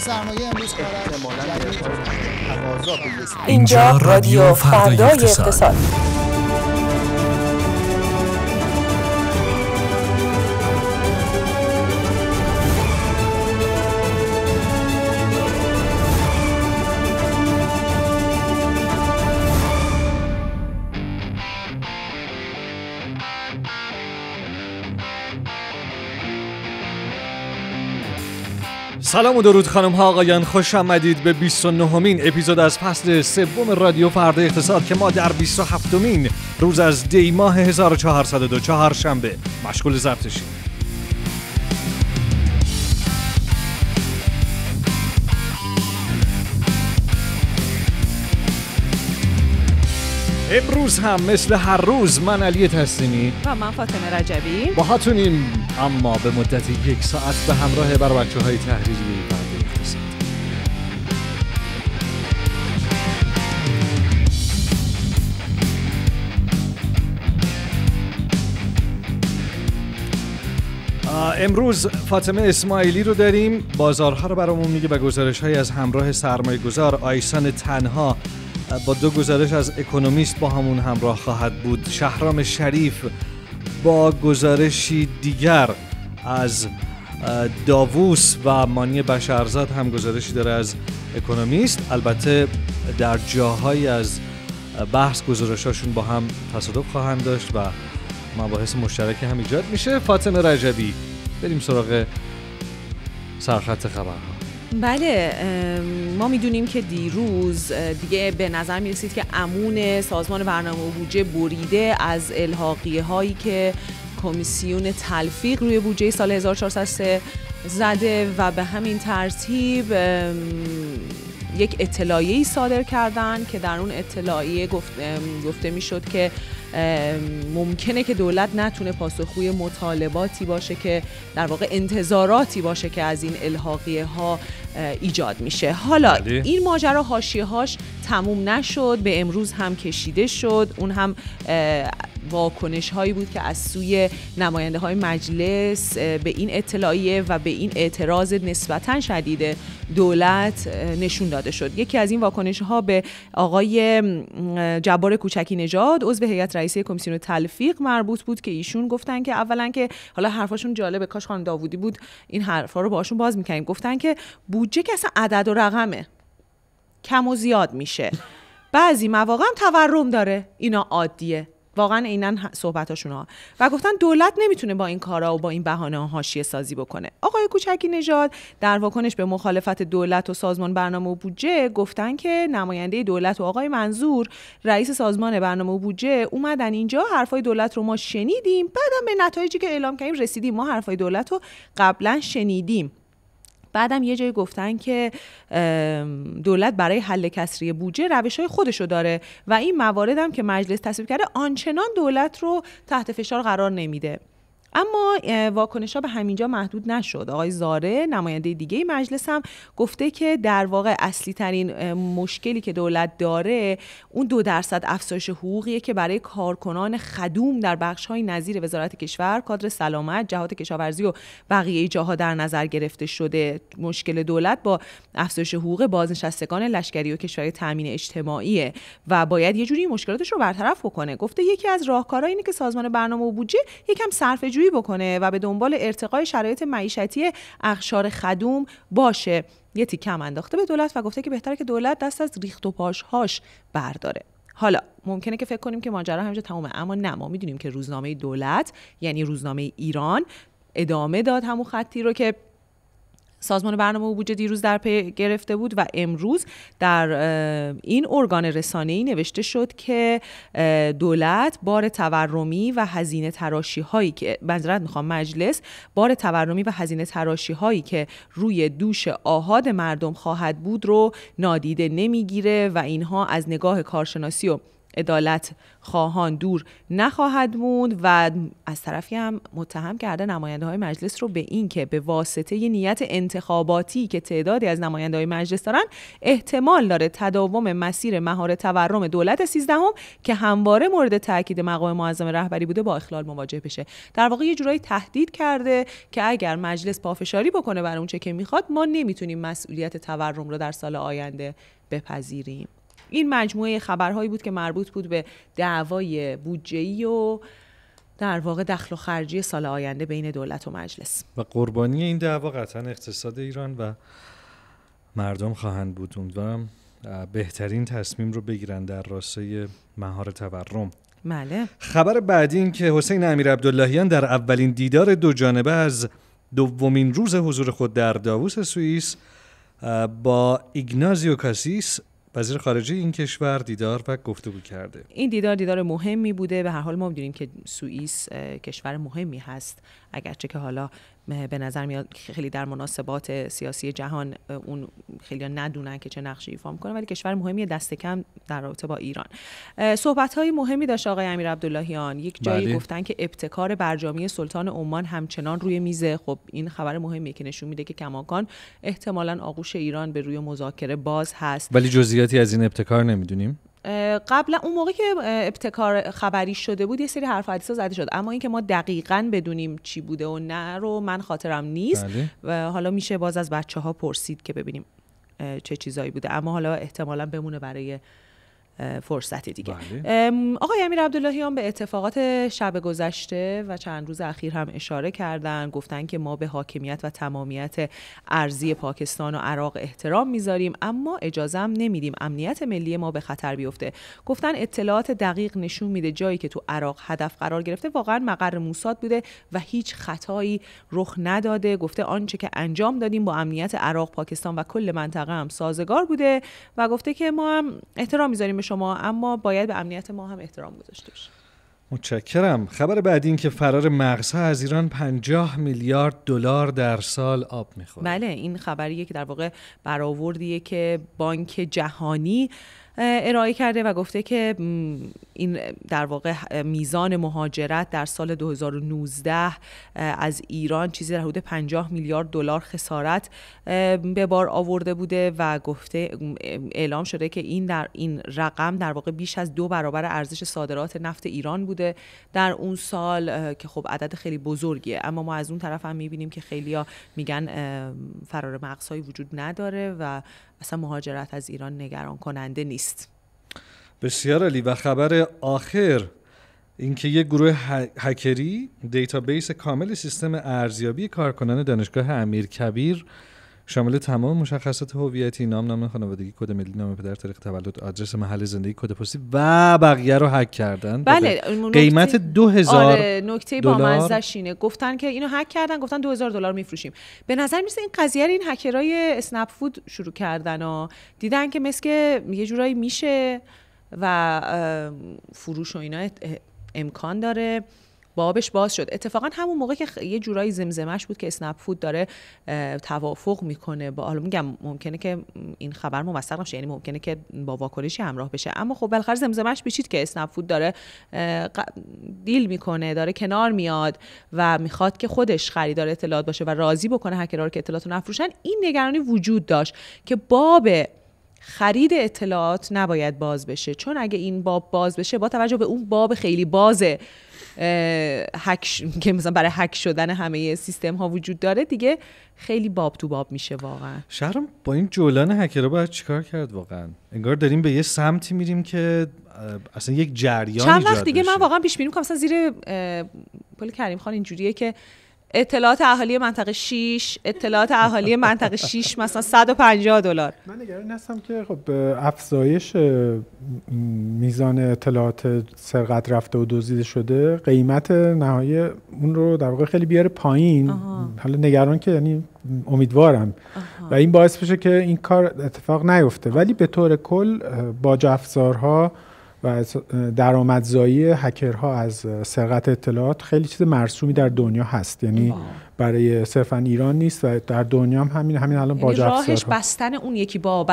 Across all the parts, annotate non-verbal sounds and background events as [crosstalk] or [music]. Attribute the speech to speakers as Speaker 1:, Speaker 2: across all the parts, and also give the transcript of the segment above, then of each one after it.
Speaker 1: سرمایه امروز اینجا
Speaker 2: رادیو فردای اقتصاد سلام و درود خانم ها آقایان خوش آمدید به 29 مین اپیزود از فصل سوم رادیو فردا اقتصاد که ما در 27 مین روز از دی ماه 1402 شنبه مشغول ضبطشیم امروز هم مثل هر روز من علی تسلیمی
Speaker 3: و من فاطمه رجبی با
Speaker 2: هاتونیم اما به مدت یک ساعت به همراه بر بچه های تحریری امروز فاطمه اسماعیلی رو داریم بازارها رو برامون میگه و گزارش های از همراه سرمایه گذار آیسان تنها با دو گزارش از اکونومیست با همون همراه خواهد بود شهرام شریف با گزارشی دیگر از داووس و مانی بشرزاد هم گزارشی داره از اکونومیست البته در جاهایی از بحث گزارشاشون با هم تصادف خواهند داشت و مباحث مشترک هم ایجاد میشه فاطمه رجبی بریم سراغ سرخط خبرها
Speaker 3: بله ما میدونیم که دیروز دیگه به نظر می رسید که امون سازمان برنامه بودجه بریده از الحاقیه هایی که کمیسیون تلفیق روی بودجه سال 1403 زده و به همین ترتیب یک اطلاعیه صادر کردن که در اون اطلاعیه گفته میشد که ممکنه که دولت نتونه پاسخگوی مطالباتی باشه که در واقع انتظاراتی باشه که از این الحاقیه ها ایجاد میشه حالا بله. این ماجرا هاشیه هاش تموم نشد به امروز هم کشیده شد اون هم واکنش هایی بود که از سوی نماینده های مجلس به این اطلاعیه و به این اعتراض نسبتا شدید دولت نشون داده شد یکی از این واکنش ها به آقای جبار کوچکی نژاد عضو هیئت رئیسه کمیسیون تلفیق مربوط بود که ایشون گفتن که اولا که حالا حرفاشون جالبه کاش خانم داوودی بود این حرفا رو باشون باز میکنیم گفتن که بودجه که اصلا عدد و رقمه کم و زیاد میشه بعضی مواقع هم تورم داره اینا عادیه واقعا عینا صحبتاشون ها و گفتن دولت نمیتونه با این کارا و با این بهانه حاشیه سازی بکنه آقای کوچکی نژاد در واکنش به مخالفت دولت و سازمان برنامه و بودجه گفتن که نماینده دولت و آقای منظور رئیس سازمان برنامه و بودجه اومدن اینجا حرفای دولت رو ما شنیدیم بعدم به نتایجی که اعلام کردیم رسیدیم ما حرفای دولت رو قبلا شنیدیم بعدم یه جایی گفتن که دولت برای حل کسری بودجه روش های خودشو داره و این مواردم که مجلس تصویب کرده آنچنان دولت رو تحت فشار قرار نمیده اما واکنش ها به همینجا محدود نشد آقای زاره نماینده دیگه مجلس هم گفته که در واقع اصلی ترین مشکلی که دولت داره اون دو درصد افزایش حقوقیه که برای کارکنان خدوم در بخش های نظیر وزارت کشور کادر سلامت جهات کشاورزی و بقیه جاها در نظر گرفته شده مشکل دولت با افزایش حقوق بازنشستگان لشکری و کشور تامین اجتماعیه و باید یه جوری مشکلاتش رو برطرف بکنه گفته یکی از راهکارها که سازمان برنامه و بودجه یکم صرفه بکنه و به دنبال ارتقای شرایط معیشتی اخشار خدوم باشه یه تیکم کم انداخته به دولت و گفته که بهتره که دولت دست از ریخت و پاشهاش برداره حالا ممکنه که فکر کنیم که ماجرا همینجا تمومه اما نه ما میدونیم که روزنامه دولت یعنی روزنامه ایران ادامه داد همون خطی رو که سازمان برنامه و بودجه دیروز در پی گرفته بود و امروز در این ارگان رسانه‌ای نوشته شد که دولت بار تورمی و هزینه تراشی هایی که بنظرت میخوام مجلس بار تورمی و هزینه تراشی هایی که روی دوش آهاد مردم خواهد بود رو نادیده نمیگیره و اینها از نگاه کارشناسی و عدالت خواهان دور نخواهد موند و از طرفی هم متهم کرده نماینده های مجلس رو به این که به واسطه ی نیت انتخاباتی که تعدادی از نماینده های مجلس دارن احتمال داره تداوم مسیر مهار تورم دولت سیزدهم که همواره مورد تاکید مقام معظم رهبری بوده با اخلال مواجه بشه در واقع یه جورایی تهدید کرده که اگر مجلس پافشاری بکنه بر اونچه که میخواد ما نمیتونیم مسئولیت تورم رو در سال آینده بپذیریم این مجموعه خبرهایی بود که مربوط بود به دعوای بودجه‌ای و در واقع دخل و خرجی سال آینده بین دولت و مجلس
Speaker 2: و قربانی این دعوا قطعا اقتصاد ایران و مردم خواهند بود و بهترین تصمیم رو بگیرن در راستای مهار تورم بله خبر بعدی این که حسین امیر عبداللهیان در اولین دیدار دو جانبه از دومین روز حضور خود در داووس سوئیس با ایگنازیو کاسیس وزیر خارجه این کشور دیدار و گفتگو کرده
Speaker 3: این دیدار دیدار مهمی بوده به هر حال ما میدونیم که سوئیس کشور مهمی هست اگرچه که حالا به نظر میاد خیلی در مناسبات سیاسی جهان اون خیلی ندونن که چه نقشی ایفا میکنه ولی کشور مهمی دست کم در رابطه با ایران صحبت های مهمی داشت آقای امیر عبداللهیان یک جایی بله. گفتن که ابتکار برجامی سلطان عمان همچنان روی میزه خب این خبر مهمیه که نشون میده که کماکان احتمالا آغوش ایران به روی مذاکره باز هست ولی
Speaker 2: جزئیاتی از این ابتکار نمیدونیم
Speaker 3: قبلا اون موقع که ابتکار خبری شده بود یه سری حرف حدیثا زده شد اما اینکه ما دقیقا بدونیم چی بوده و نه رو من خاطرم نیست بله. حالا میشه باز از بچه ها پرسید که ببینیم چه چیزایی بوده اما حالا احتمالا بمونه برای فرصت دیگه بله. آقای امیر عبداللهیان به اتفاقات شب گذشته و چند روز اخیر هم اشاره کردن گفتن که ما به حاکمیت و تمامیت ارزی پاکستان و عراق احترام میذاریم اما هم نمیدیم امنیت ملی ما به خطر بیفته گفتن اطلاعات دقیق نشون میده جایی که تو عراق هدف قرار گرفته واقعا مقر موساد بوده و هیچ خطایی رخ نداده گفته آنچه که انجام دادیم با امنیت عراق پاکستان و کل منطقه هم سازگار بوده و گفته که ما هم احترام میذاریم شما اما باید به امنیت ما هم احترام گذاشته بشه
Speaker 2: متشکرم خبر بعدی این که فرار مغزها از ایران 50 میلیارد دلار در سال آب میخوره
Speaker 3: بله این خبریه که در واقع برآوردیه که بانک جهانی ارائه کرده و گفته که این در واقع میزان مهاجرت در سال 2019 از ایران چیزی در حدود 50 میلیارد دلار خسارت به بار آورده بوده و گفته اعلام شده که این در این رقم در واقع بیش از دو برابر ارزش صادرات نفت ایران بوده در اون سال که خب عدد خیلی بزرگیه اما ما از اون طرف هم میبینیم که خیلیا میگن فرار مغزهایی وجود نداره و اصلا مهاجرت از ایران نگران کننده نیست
Speaker 2: بسیار علی و خبر آخر اینکه یک گروه هکری دیتابیس کامل سیستم ارزیابی کارکنان دانشگاه امیرکبیر شامل تمام مشخصات هویتی نام نام خانوادگی کد ملی نام پدر تاریخ تولد آدرس محل زندگی کد پستی و بقیه رو هک کردن بله, بله. قیمت دو آره، نکته با
Speaker 3: اینه گفتن که اینو هک کردن گفتن دو هزار دلار میفروشیم به نظر میرسه این قضیه رو این هکرای اسنپ فود شروع کردن و دیدن که مثل یه جورایی میشه و فروش و اینا امکان داره بابش باز شد اتفاقا همون موقع که یه جورایی زمزمش بود که اسنپ فود داره توافق میکنه با حالا میگم ممکنه که این خبر موثق نشه یعنی ممکنه که با واکنشی همراه بشه اما خب بالاخره زمزمش پیچید که اسنپ فود داره دیل میکنه داره کنار میاد و میخواد که خودش خریدار اطلاعات باشه و راضی بکنه هکرها رو که اطلاعات رو نفروشن این نگرانی وجود داشت که باب خرید اطلاعات نباید باز بشه چون اگه این باب باز بشه با توجه به اون باب خیلی بازه هک که مثلا برای هک شدن همه سیستم ها وجود داره دیگه خیلی باب
Speaker 2: تو باب میشه واقعا شهرم با این جولان هکرها باید چیکار کرد واقعا انگار داریم به یه سمتی میریم که اصلا یک جریان چند وقت دیگه
Speaker 3: من واقعا پیش بینی که مثلا زیر پل کریم خان اینجوریه که اطلاعات اهالی منطقه 6 اطلاعات اهالی منطقه 6 مثلا
Speaker 4: 150 دلار
Speaker 3: من نگران هستم
Speaker 4: که خب افزایش میزان اطلاعات سرقت رفته و دزدیده شده قیمت نهایی اون رو در واقع خیلی بیاره پایین حالا نگران که یعنی امیدوارم و این باعث بشه که این کار اتفاق نیفته ولی به طور کل با افزارها و درآمدزایی هکرها از سرقت اطلاعات خیلی چیز مرسومی در دنیا هست یعنی برای صرفا ایران نیست و در دنیا هم همین همین الان یعنی راهش
Speaker 3: بستن اون یکی باب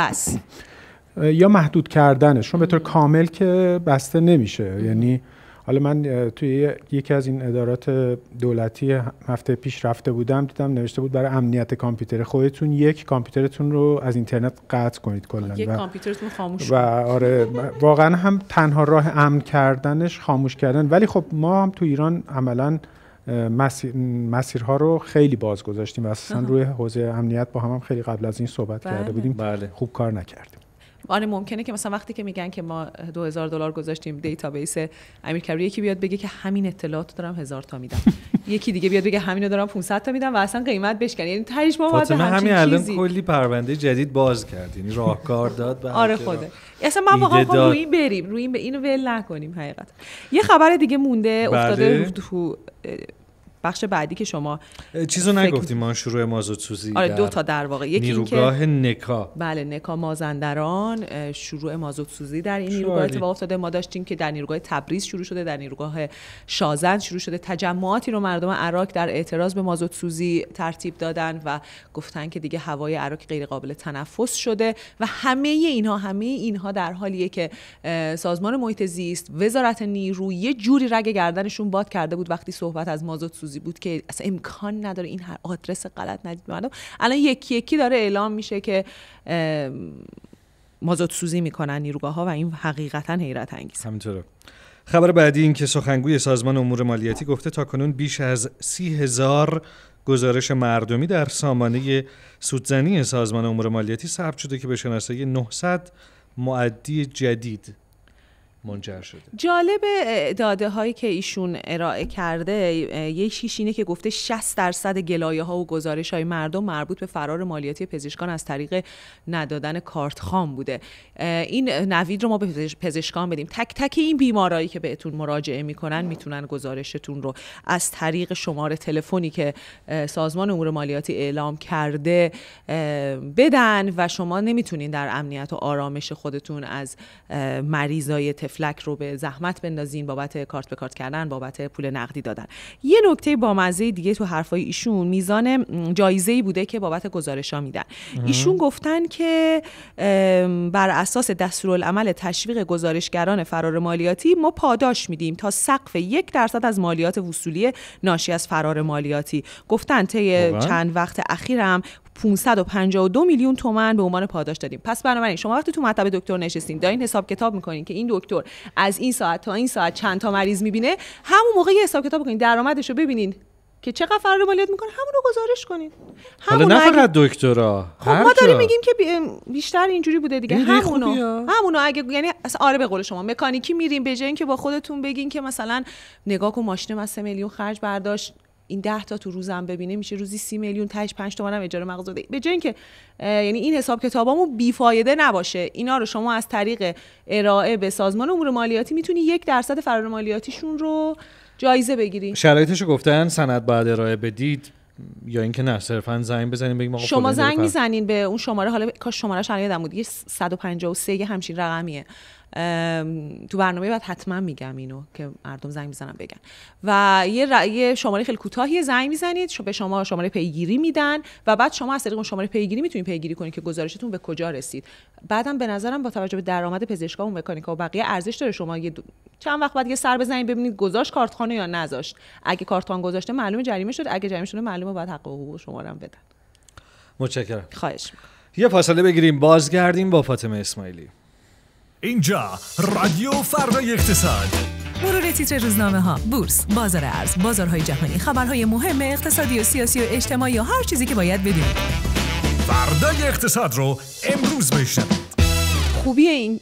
Speaker 4: یا محدود کردنش چون به طور کامل که بسته نمیشه یعنی حالا من توی یکی از این ادارات دولتی هفته پیش رفته بودم دیدم نوشته بود برای امنیت کامپیوتر خودتون یک کامپیوترتون رو از اینترنت قطع کنید کلا یک
Speaker 3: کامپیوترتون خاموش و
Speaker 4: آره واقعا هم تنها راه امن کردنش خاموش کردن ولی خب ما هم تو ایران عملا مسیرها رو خیلی باز گذاشتیم و اساسا روی حوزه امنیت با هم, هم خیلی قبل از این صحبت بله. کرده بودیم بله. خوب کار نکردیم
Speaker 3: آره ممکنه که مثلا وقتی که میگن که ما 2000 دو دلار گذاشتیم دیتابیس امیرکبیر یکی بیاد بگه که همین اطلاعات دارم هزار تا میدم [laughs] یکی دیگه بیاد بگه همینو دارم 500 تا میدم و اصلا قیمت بشکن یعنی تریش ما بعد همین الان
Speaker 2: کلی پرونده جدید باز کرد یعنی راهکار داد به [laughs] آره خوده اصلا ما واقعا خب روی این
Speaker 3: بریم روی این به اینو ول نکنیم حقیقت یه خبر دیگه مونده افتاده تو بله. بخش بعدی که شما
Speaker 2: چیزو نگفتیم ما شروع مازاد سوزی آره دو تا در واقع یکی نیروگاه نکا
Speaker 3: بله نکا مازندران شروع مازاد سوزی در این نیروگاه اتفاق افتاده ما داشتیم که در نیروگاه تبریز شروع شده در نیروگاه شازند شروع شده تجمعاتی رو مردم عراق در اعتراض به مازاد سوزی ترتیب دادن و گفتن که دیگه هوای عراق غیر قابل تنفس شده و همه اینها همه اینها در حالیه که سازمان محیط زیست وزارت نیرو یه جوری رگ گردنشون باد کرده بود وقتی صحبت از مازوت روزی بود که اصلا امکان نداره این هر آدرس غلط ندید مردم الان یکی یکی داره اعلام میشه که مازاد سوزی میکنن نیروگاه ها و این حقیقتا حیرت انگیز
Speaker 2: همینطوره خبر بعدی این که سخنگوی سازمان امور مالیاتی گفته تا کنون بیش از سی هزار گزارش مردمی در سامانه سودزنی سازمان امور مالیاتی ثبت شده که به شناسایی 900 معدی جدید منجر شده
Speaker 3: جالب داده هایی که ایشون ارائه کرده یه اینه که گفته 60 درصد گلایه ها و گزارش های مردم مربوط به فرار مالیاتی پزشکان از طریق ندادن کارت خام بوده این نوید رو ما به پزشکان بدیم تک تک این بیمارایی که بهتون مراجعه میکنن میتونن گزارشتون رو از طریق شماره تلفنی که سازمان امور مالیاتی اعلام کرده بدن و شما نمیتونین در امنیت و آرامش خودتون از مریضای فلک رو به زحمت بندازین بابت کارت به کارت کردن بابت پول نقدی دادن یه نکته بامزه دیگه تو حرفای ایشون میزان جایزه ای بوده که بابت گزارش میدن ایشون گفتن که بر اساس دستورالعمل تشویق گزارشگران فرار مالیاتی ما پاداش میدیم تا سقف یک درصد از مالیات وصولی ناشی از فرار مالیاتی گفتن طی چند وقت اخیرم 552 میلیون تومن به عنوان پاداش دادیم پس بنابراین شما وقتی تو مطب دکتر نشستین دارین حساب کتاب میکنین که این دکتر از این ساعت تا این ساعت چند تا مریض میبینه همون موقع یه حساب کتاب کنین درآمدش رو ببینین که چقدر فرار مالیت میکنه همون رو گزارش کنین
Speaker 2: حالا نه فقط اگه... خب ما داریم میگیم
Speaker 3: که بیشتر اینجوری بوده دیگه این همونو همونو اگه یعنی آره به قول شما مکانیکی میریم به جای اینکه با خودتون بگین که مثلا نگاه کن ماشین من میلیون خرج برداشت این 10 تا تو روزم ببینه میشه روزی سی میلیون تاش 5 هم اجاره مغازه بده به جای اینکه یعنی این حساب کتابامو بیفایده نباشه اینا رو شما از طریق ارائه به سازمان امور مالیاتی میتونی یک درصد فرار مالیاتیشون رو جایزه بگیری
Speaker 2: شرایطش گفتن سند بعد ارائه بدید یا اینکه نه صرفا زنگ بزنین بگیم شما زنگ
Speaker 3: میزنین به اون شماره حالا کاش شماره شان یادم بود 153 همچین رقمیه تو برنامه بعد حتما میگم اینو که مردم زنگ میزنن بگن و یه, یه شماره خیلی کوتاهی زنگ میزنید به شما شماره پیگیری میدن و بعد شما از طریق اون شماره پیگیری میتونید پیگیری کنید که گزارشتون به کجا رسید بعدم به نظرم با توجه به درآمد پزشکا و مکانیکا و بقیه ارزش داره شما یه دو... چند وقت بعد یه سر بزنید ببینید گذاشت کارتخانه یا نذاشت اگه کارتخوان گذاشته معلومه جریمه شد اگه جریمه شده معلومه بعد حق حقوق شما هم بدن
Speaker 2: متشکرم خواهش یه فاصله بگیریم بازگردیم با فاطمه اسماعیلی اینجا رادیو فردا اقتصاد
Speaker 3: مرور تیتر روزنامه ها بورس بازار ارز بازارهای جهانی خبرهای مهم اقتصادی و سیاسی و اجتماعی و هر چیزی که باید بدونید
Speaker 2: فردا اقتصاد رو امروز بشنوید
Speaker 3: خوبی این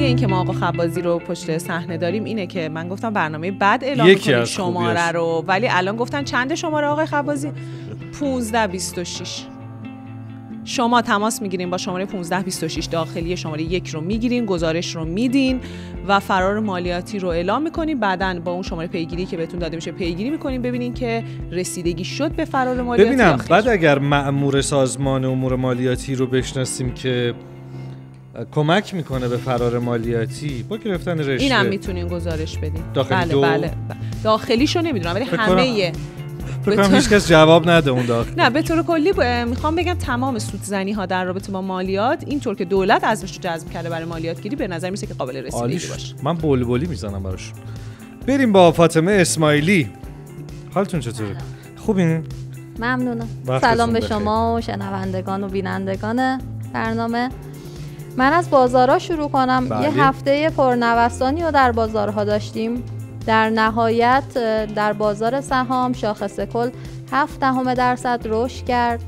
Speaker 3: خوبی این که ما آقا خبازی رو پشت صحنه داریم اینه که من گفتم برنامه بعد اعلام کنیم شماره رو ولی الان گفتن چند شماره آقای خبازی 15 26 شما تماس میگیرین با شماره 26 داخلی شماره یک رو میگیرین گزارش رو میدین و فرار مالیاتی رو اعلام میکنین بعدا با اون شماره پیگیری که بهتون داده میشه پیگیری میکنین ببینین که رسیدگی شد به فرار مالیاتی ببینم
Speaker 2: بعد اگر مأمور سازمان امور مالیاتی رو بشناسیم که کمک میکنه به فرار مالیاتی با گرفتن رشوه اینم میتونین
Speaker 3: گزارش بدین داخلی بله, دو... بله, داخلیشو نمیدونم ولی همه فکر هیچ کس
Speaker 2: جواب نده اون داخل
Speaker 3: نه به طور کلی میخوام بگم تمام سودزنی ها در رابطه با مالیات اینطور که دولت ازش جذب کرده برای مالیات گیری به نظر میسه که قابل رسیدگی باشه
Speaker 2: من بلبلی میزنم براش بریم با فاطمه اسماعیلی حالتون چطوره خوبین
Speaker 5: ممنونم سلام به شما و شنوندگان و بینندگان برنامه من از بازارها شروع کنم بلی. یه بله. هفته پرنوسانی رو در بازارها داشتیم در نهایت در بازار سهام شاخص کل 7 دهم درصد رشد کرد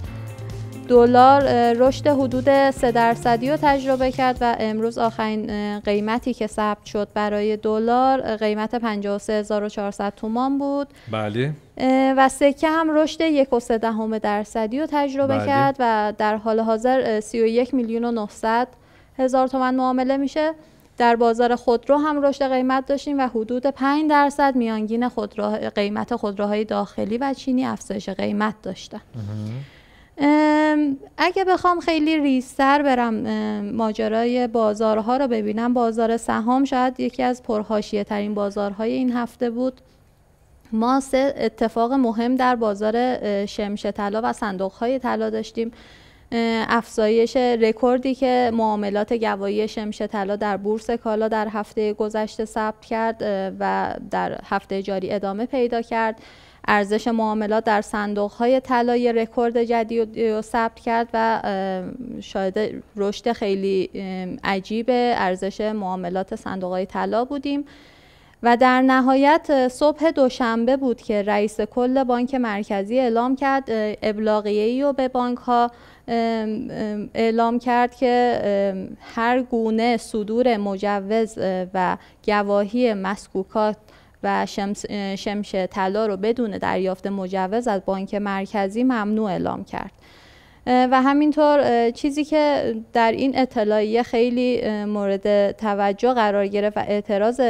Speaker 5: دلار رشد حدود 3 درصدی رو تجربه کرد و امروز آخرین قیمتی که ثبت شد برای دلار قیمت 53400 تومان بود بله و سکه هم رشد یک دهم درصدی رو تجربه بله. کرد و در حال حاضر 31 میلیون و 900 هزار تومن معامله میشه در بازار خودرو هم رشد قیمت داشتیم و حدود 5 درصد میانگین خودرو قیمت خودروهای داخلی و چینی افزایش قیمت داشتن اگه بخوام خیلی ریستر برم ماجرای بازارها رو ببینم بازار سهام شاید یکی از پرهاشیه ترین بازارهای این هفته بود ما سه اتفاق مهم در بازار شمش طلا و صندوق های طلا داشتیم افزایش رکوردی که معاملات گواهی شمش طلا در بورس کالا در هفته گذشته ثبت کرد و در هفته جاری ادامه پیدا کرد ارزش معاملات در صندوق های طلای رکورد جدید رو ثبت کرد و شاید رشد خیلی عجیب ارزش معاملات صندوق های طلا بودیم و در نهایت صبح دوشنبه بود که رئیس کل بانک مرکزی اعلام کرد ابلاغیه‌ای رو به بانک ها اعلام کرد که هر گونه صدور مجوز و گواهی مسکوکات و شمش شمش طلا رو بدون دریافت مجوز از بانک مرکزی ممنوع اعلام کرد و همینطور چیزی که در این اطلاعیه خیلی مورد توجه قرار گرفت و اعتراض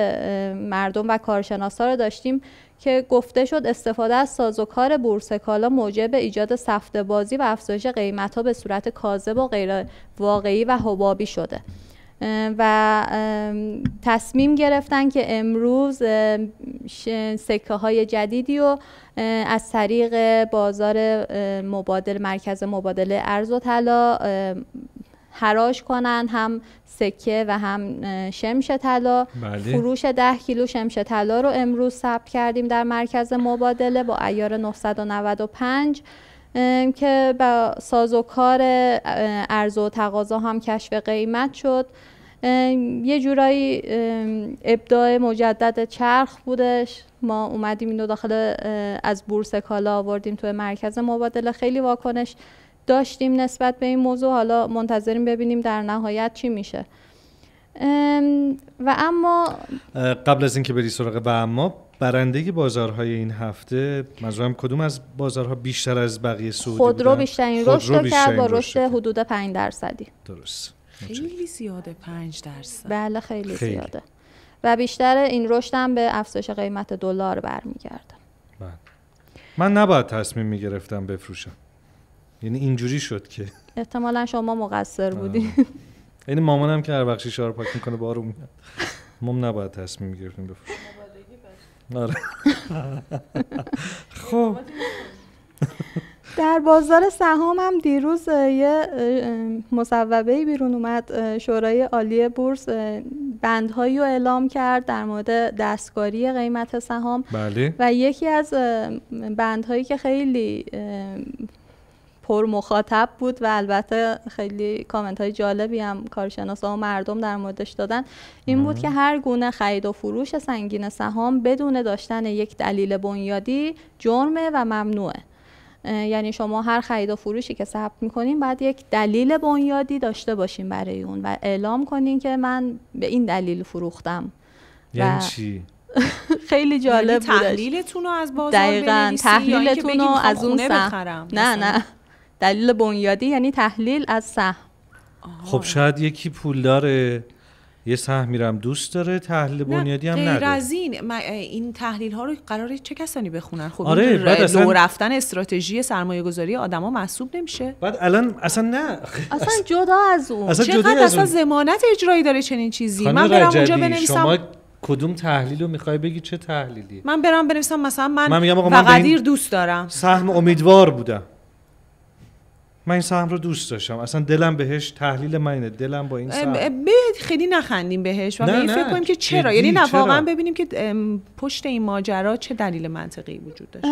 Speaker 5: مردم و کارشناسا رو داشتیم که گفته شد استفاده از سازوکار بورس کالا موجب ایجاد سفته بازی و افزایش قیمت ها به صورت کاذب و غیر واقعی و حبابی شده و تصمیم گرفتن که امروز سکه های جدیدی رو از طریق بازار مبادل مرکز مبادله ارز و طلا حراش کنن هم سکه و هم شمش طلا
Speaker 4: بله. فروش
Speaker 5: ده کیلو شمش طلا رو امروز ثبت کردیم در مرکز مبادله با ایار 995 که با کار ارز و تقاضا هم کشف قیمت شد یه جورایی ابداع مجدد چرخ بودش ما اومدیم اینو داخل از بورس کالا آوردیم توی مرکز مبادله خیلی واکنش داشتیم نسبت به این موضوع حالا منتظریم ببینیم در نهایت چی میشه و اما
Speaker 2: قبل از اینکه بری سراغ و اما برنده بازارهای این هفته منظورم کدوم از بازارها بیشتر از بقیه سعودی خودرو بیشترین رشد کرد با رشد
Speaker 5: حدود 5 درصدی
Speaker 2: درست
Speaker 3: خیلی زیاده 5 درصد
Speaker 5: بله خیلی, زیاده و بیشتر این رشد هم به افزایش قیمت دلار برمیگرده بله.
Speaker 2: من نباید تصمیم میگرفتم بفروشم یعنی اینجوری شد که
Speaker 5: احتمالا شما مقصر بودی
Speaker 2: یعنی مامانم که هر وقت شیشه پاک میکنه میاد مام نباید تصمیم میگرفتیم بفروش آره [laughs] خب
Speaker 5: در بازار سهام هم دیروز یه مصوبه بیرون اومد شورای عالی بورس بندهایی رو اعلام کرد در مورد دستکاری قیمت سهام بله. و یکی از بندهایی که خیلی پر مخاطب بود و البته خیلی کامنت های جالبی هم کارشناسا و مردم در موردش دادن این بود که هر گونه خرید و فروش سنگین سهام بدون داشتن یک دلیل بنیادی جرمه و ممنوعه یعنی شما هر خرید و فروشی که ثبت میکنین باید یک دلیل بنیادی داشته باشین برای اون و اعلام کنین که من به این دلیل فروختم
Speaker 2: یعنی چی؟
Speaker 5: [laughs] خیلی جالب یعنی بود تحلیلتون رو از بازار دقیقا خب از اون نه نه دلیل بنیادی یعنی تحلیل از سهم
Speaker 2: خب شاید یکی پول داره یه سهم میرم دوست داره تحلیل بنیادی هم نداره از
Speaker 3: این این تحلیل ها رو قراره چه کسانی بخونن خب آره بعد اصلا... لو رفتن استراتژی سرمایه گذاری آدما محسوب نمیشه بعد
Speaker 2: الان اصلا نه اصلا
Speaker 3: جدا از اون اصلا چقدر از اصلا ضمانت اجرایی داره چنین چیزی من برم اونجا بنویسم شما
Speaker 2: کدوم تحلیل رو میخوای بگی چه تحلیلی
Speaker 3: من برم بنویسم مثلا من, من دوست دارم
Speaker 2: سهم امیدوار بودم من این سهم رو دوست داشتم اصلا دلم بهش تحلیل منه دلم با این سهم
Speaker 3: خیلی نخندیم بهش و این فکر کنیم که چرا یعنی نه واقعا ببینیم که پشت این ماجرا چه دلیل منطقی وجود داشت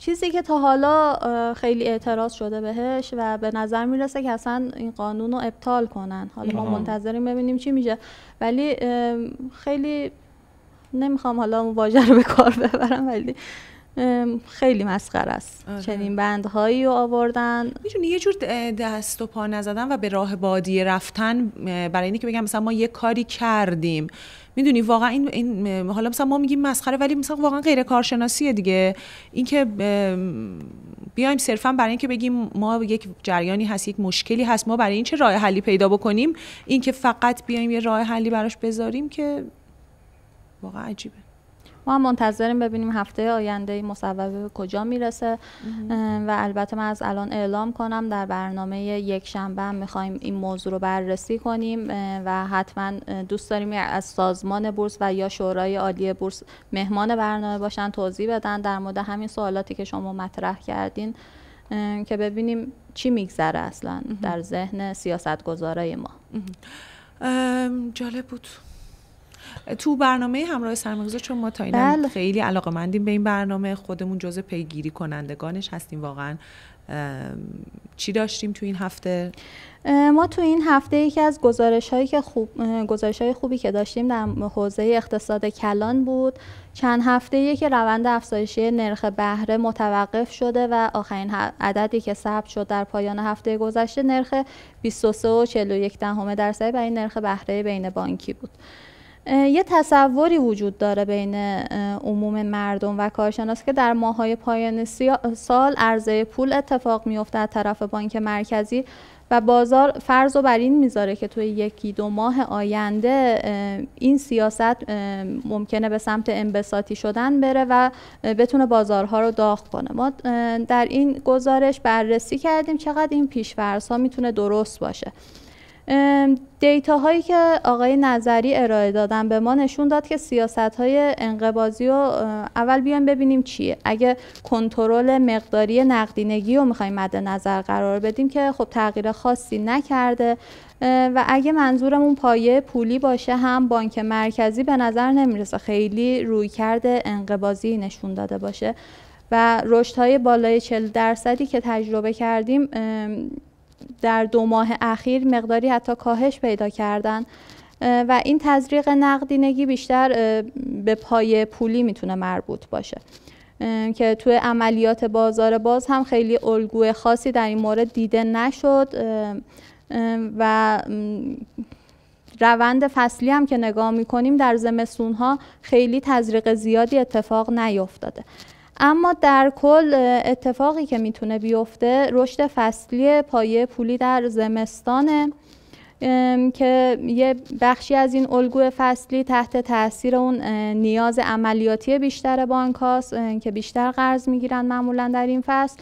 Speaker 5: چیزی که تا حالا خیلی اعتراض شده بهش و به نظر میرسه که اصلا این قانون رو ابطال کنن حالا ما منتظریم ببینیم چی میشه ولی خیلی نمیخوام حالا اون واژه رو به کار ببرم ولی خیلی مسخره است آره. چنین بندهایی رو آوردن
Speaker 3: میدونی یه جور دست و پا نزدن و به راه بادی رفتن برای اینکه بگم مثلا ما یه کاری کردیم میدونی واقعا این, این حالا مثلا ما میگیم مسخره ولی مثلا واقعا غیر کارشناسیه دیگه اینکه بیایم صرفا برای اینکه بگیم ما یک جریانی هست یک مشکلی هست ما برای این چه راه حلی پیدا بکنیم اینکه فقط بیایم یه راه حلی براش بذاریم که واقعا عجیبه
Speaker 5: ما هم منتظریم ببینیم هفته آینده این مصوبه به کجا میرسه و البته من از الان اعلام کنم در برنامه یک شنبه هم میخوایم این موضوع رو بررسی کنیم و حتما دوست داریم از سازمان بورس و یا شورای عالی بورس مهمان برنامه باشن توضیح بدن در مورد همین سوالاتی که شما مطرح کردین که ببینیم چی میگذره اصلا
Speaker 3: در ذهن سیاست ما جالب بود تو برنامه همراه سرمایه‌گذار چون ما تا این بله. خیلی علاقه‌مندیم به این برنامه خودمون جزء پیگیری کنندگانش هستیم واقعا چی داشتیم تو این هفته؟
Speaker 5: ما تو این هفته یکی از گزارش که خوب گزارش های خوبی که داشتیم در حوزه اقتصاد کلان بود چند هفته که روند افزایشی نرخ بهره متوقف شده و آخرین عددی که ثبت شد در پایان هفته گذشته نرخ 23.41 درصدی برای نرخ بهره بین بانکی بود یه تصوری وجود داره بین عموم مردم و کارشناس که در ماهای پایان سال عرضه پول اتفاق میفته از طرف بانک مرکزی و بازار فرض رو بر این میذاره که توی یکی دو ماه آینده این سیاست ممکنه به سمت انبساطی شدن بره و بتونه بازارها رو داغ کنه ما در این گزارش بررسی کردیم چقدر این پیشفرض ها میتونه درست باشه دیتا هایی که آقای نظری ارائه دادن به ما نشون داد که سیاست های انقبازی رو اول بیایم ببینیم چیه اگه کنترل مقداری نقدینگی رو میخوایم مد نظر قرار بدیم که خب تغییر خاصی نکرده و اگه منظورمون پایه پولی باشه هم بانک مرکزی به نظر نمیرسه خیلی روی کرده انقبازی نشون داده باشه و رشد های بالای 40 درصدی که تجربه کردیم در دو ماه اخیر مقداری حتی کاهش پیدا کردن و این تزریق نقدینگی بیشتر به پای پولی میتونه مربوط باشه که توی عملیات بازار باز هم خیلی الگوی خاصی در این مورد دیده نشد و روند فصلی هم که نگاه میکنیم در زمستون ها خیلی تزریق زیادی اتفاق نیفتاده اما در کل اتفاقی که میتونه بیفته رشد فصلی پایه پولی در زمستانه که یه بخشی از این الگوی فصلی تحت تاثیر اون نیاز عملیاتی بیشتر بانک که بیشتر قرض میگیرن معمولا در این فصل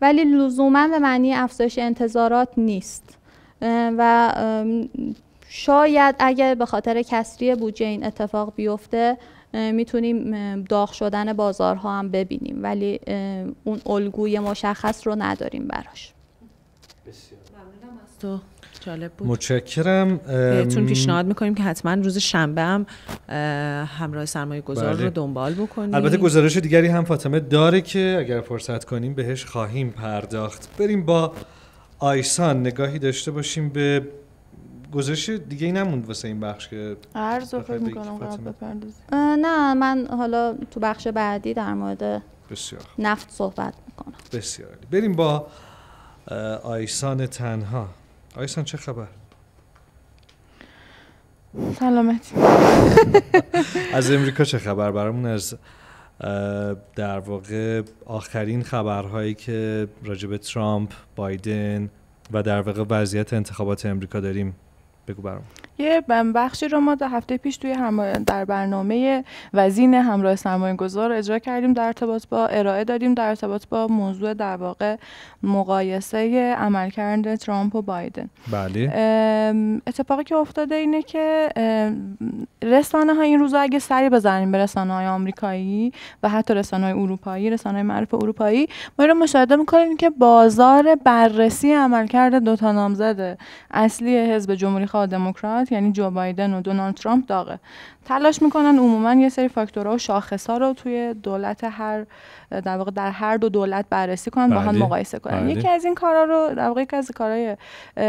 Speaker 5: ولی لزوما به معنی افزایش انتظارات نیست و شاید اگر به خاطر کسری بودجه این اتفاق بیفته میتونیم داغ شدن بازارها هم ببینیم ولی اون الگوی مشخص رو نداریم براش
Speaker 3: تو جالب بود متشکرم
Speaker 2: بهتون پیشنهاد
Speaker 3: میکنیم که حتما روز شنبه هم همراه سرمایه گذار بله. رو دنبال بکنیم البته گزارش
Speaker 2: دیگری هم فاطمه داره که اگر فرصت کنیم بهش خواهیم پرداخت بریم با آیسان نگاهی داشته باشیم به گزارش دیگه ای نموند واسه این بخش که
Speaker 6: عرض رو
Speaker 2: میکنم قرار
Speaker 5: نه من حالا تو بخش بعدی در مورد بسیار نفت صحبت میکنم
Speaker 2: بسیار بریم با آیسان تنها آیسان چه خبر؟
Speaker 6: سلامتی [laughs]
Speaker 2: از امریکا چه خبر برامون از در واقع آخرین خبرهایی که راجب ترامپ بایدن و در واقع وضعیت انتخابات امریکا داریم بگو برام
Speaker 6: یه بخشی رو ما در هفته پیش توی هم در برنامه وزین همراه سرمایه گذار اجرا کردیم در ارتباط با ارائه دادیم در ارتباط با موضوع در واقع مقایسه عملکرد ترامپ و بایدن بله اتفاقی که افتاده اینه که رسانه ها این روزا اگه سری بزنیم به رسانه های آمریکایی و حتی رسانه های اروپایی رسانه های معروف اروپایی ما رو مشاهده میکنیم که بازار بررسی عملکرد دوتا نامزد اصلی حزب جمهوری خواه دموکرات یعنی جو بایدن و دونالد ترامپ داغه تلاش میکنن عموما یه سری فاکتورها و ها رو توی دولت هر در واقع در هر دو دولت بررسی کنن با هم مقایسه کنن یکی از این کارا رو در واقع یکی از کارهای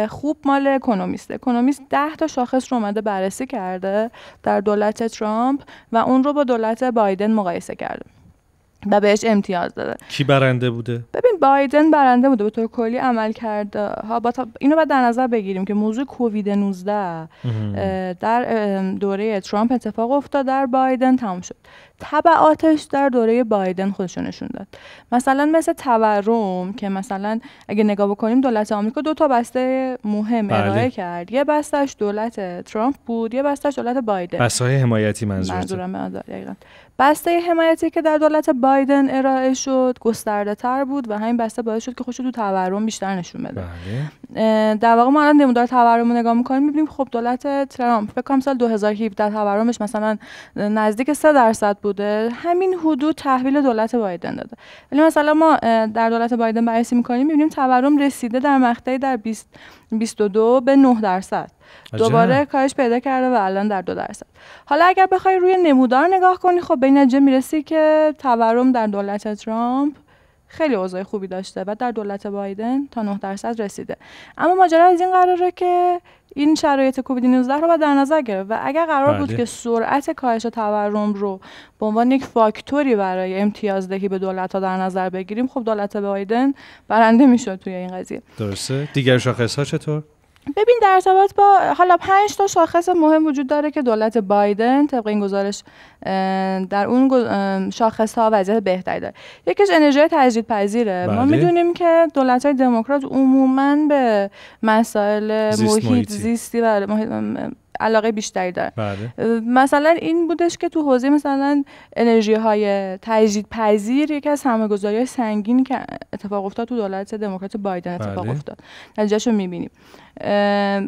Speaker 6: خوب مال اکونومیست اکونومیست 10 تا شاخص رو اومده بررسی کرده در دولت ترامپ و اون رو با دولت بایدن مقایسه کرده و بهش امتیاز داده
Speaker 2: کی برنده بوده
Speaker 6: ببین بایدن برنده بوده به طور کلی عمل کرده ها تا... اینو باید در نظر بگیریم که موضوع کووید 19 در دوره ترامپ اتفاق افتاد در بایدن تمام شد تبعاتش در دوره بایدن خودشون نشون داد مثلا مثل تورم که مثلا اگه نگاه بکنیم دولت آمریکا دو تا بسته مهم بله. ارائه کرد یه بستش دولت ترامپ بود یه بستش دولت بایدن بسای
Speaker 2: حمایتی منظور
Speaker 6: بسته حمایتی که در دولت بایدن ارائه شد گسترده تر بود و همین بسته باعث شد که خودش تو تورم بیشتر نشون بده
Speaker 2: بله.
Speaker 6: در واقع ما الان نمودار تورم رو نگاه میکنیم میبینیم خب دولت ترامپ فکر کنم سال 2017 تورمش مثلا نزدیک 3 درصد بوده همین حدود تحویل دولت بایدن داده ولی مثلا ما در دولت بایدن بررسی میکنیم میبینیم تورم رسیده در مقطعی در 20 22 به 9 درصد دوباره کاهش پیدا کرده و الان در دو درصد حالا اگر بخوای روی نمودار نگاه کنی خب به این نتیجه میرسی که تورم در دولت ترامپ خیلی اوضاع خوبی داشته و در دولت بایدن تا 9 درصد رسیده اما ماجرا از این قراره که این شرایط کووید 19 رو باید در نظر گرفت و اگر قرار بود بله. که سرعت کاهش تورم رو به عنوان یک فاکتوری برای امتیازدهی به دولت ها در نظر بگیریم خب دولت بایدن برنده میشد توی این قضیه
Speaker 2: درسته دیگر شاخص چطور
Speaker 6: ببین در ارتباط با حالا پنج تا شاخص مهم وجود داره که دولت بایدن طبق این گزارش در اون شاخص ها وضعیت بهتری داره یکیش انرژی تجدیدپذیره ما بله. میدونیم که دولت های دموکرات عموما به مسائل محیط, زیستی و علاقه بیشتری داره. بله. مثلا این بودش که تو حوزه مثلا انرژی های تجدید پذیر یکی از گذاری های سنگین که اتفاق افتاد تو دولت دموکرات بایدن اتفاق بله. افتاد نتیجهش میبینیم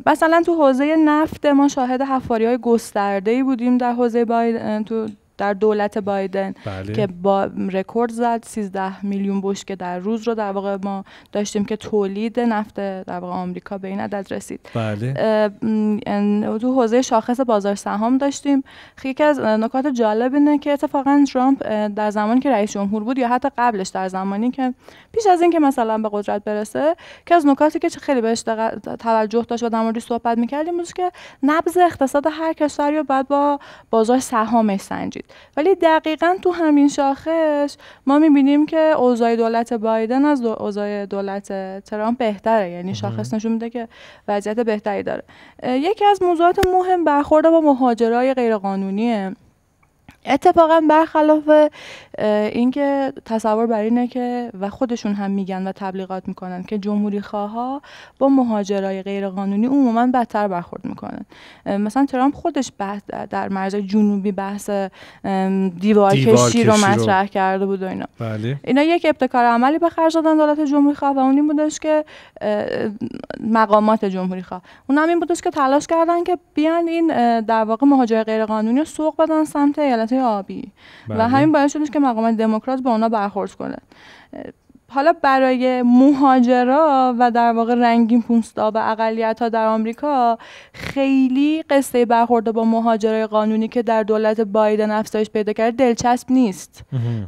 Speaker 6: مثلا تو حوزه نفت ما شاهد حفاری های گسترده ای بودیم در حوزه بایدن تو در دولت بایدن بله. که با رکورد زد 13 میلیون بشکه در روز رو در واقع ما داشتیم که تولید نفت در واقع آمریکا به این عدد رسید
Speaker 2: بله.
Speaker 6: تو حوزه شاخص بازار سهام داشتیم خب، یکی از نکات جالب اینه که اتفاقا ترامپ در زمانی که رئیس جمهور بود یا حتی قبلش در زمانی که پیش از اینکه مثلا به قدرت برسه که از نکاتی که خیلی بهش توجه داشت و در موردش صحبت میکردیم بود که نبض اقتصاد هر کشوری رو بعد با بازار سهام سنجید ولی دقیقا تو همین شاخص ما میبینیم که اوضاع دولت بایدن از اوضاع دولت ترامپ بهتره یعنی شاخص نشون میده که وضعیت بهتری داره یکی از موضوعات مهم برخورد با مهاجرای غیرقانونیه اتفاقا برخلاف اینکه تصور بر اینه که و خودشون هم میگن و تبلیغات میکنن که جمهوری خواه با مهاجرای غیرقانونی عموما بدتر برخورد میکنن مثلا ترامپ خودش در مرز جنوبی بحث دیوار, کشی رو مطرح کرده بود و اینا بله. اینا یک ابتکار عملی به خرج دادن دولت جمهوری خواه و اون این بودش که مقامات جمهوری خواه اون هم این بودش که تلاش کردن که بیان این در واقع مهاجر غیرقانونی رو سوق بدن سمت ایالت آبی و بله. همین باعث شدش که مقامات دموکرات با اونا برخورد کنه حالا برای مهاجرا و در واقع رنگین پوستا و اقلیت ها در آمریکا خیلی قصه برخورده با مهاجرای قانونی که در دولت بایدن افزایش پیدا کرد دلچسب نیست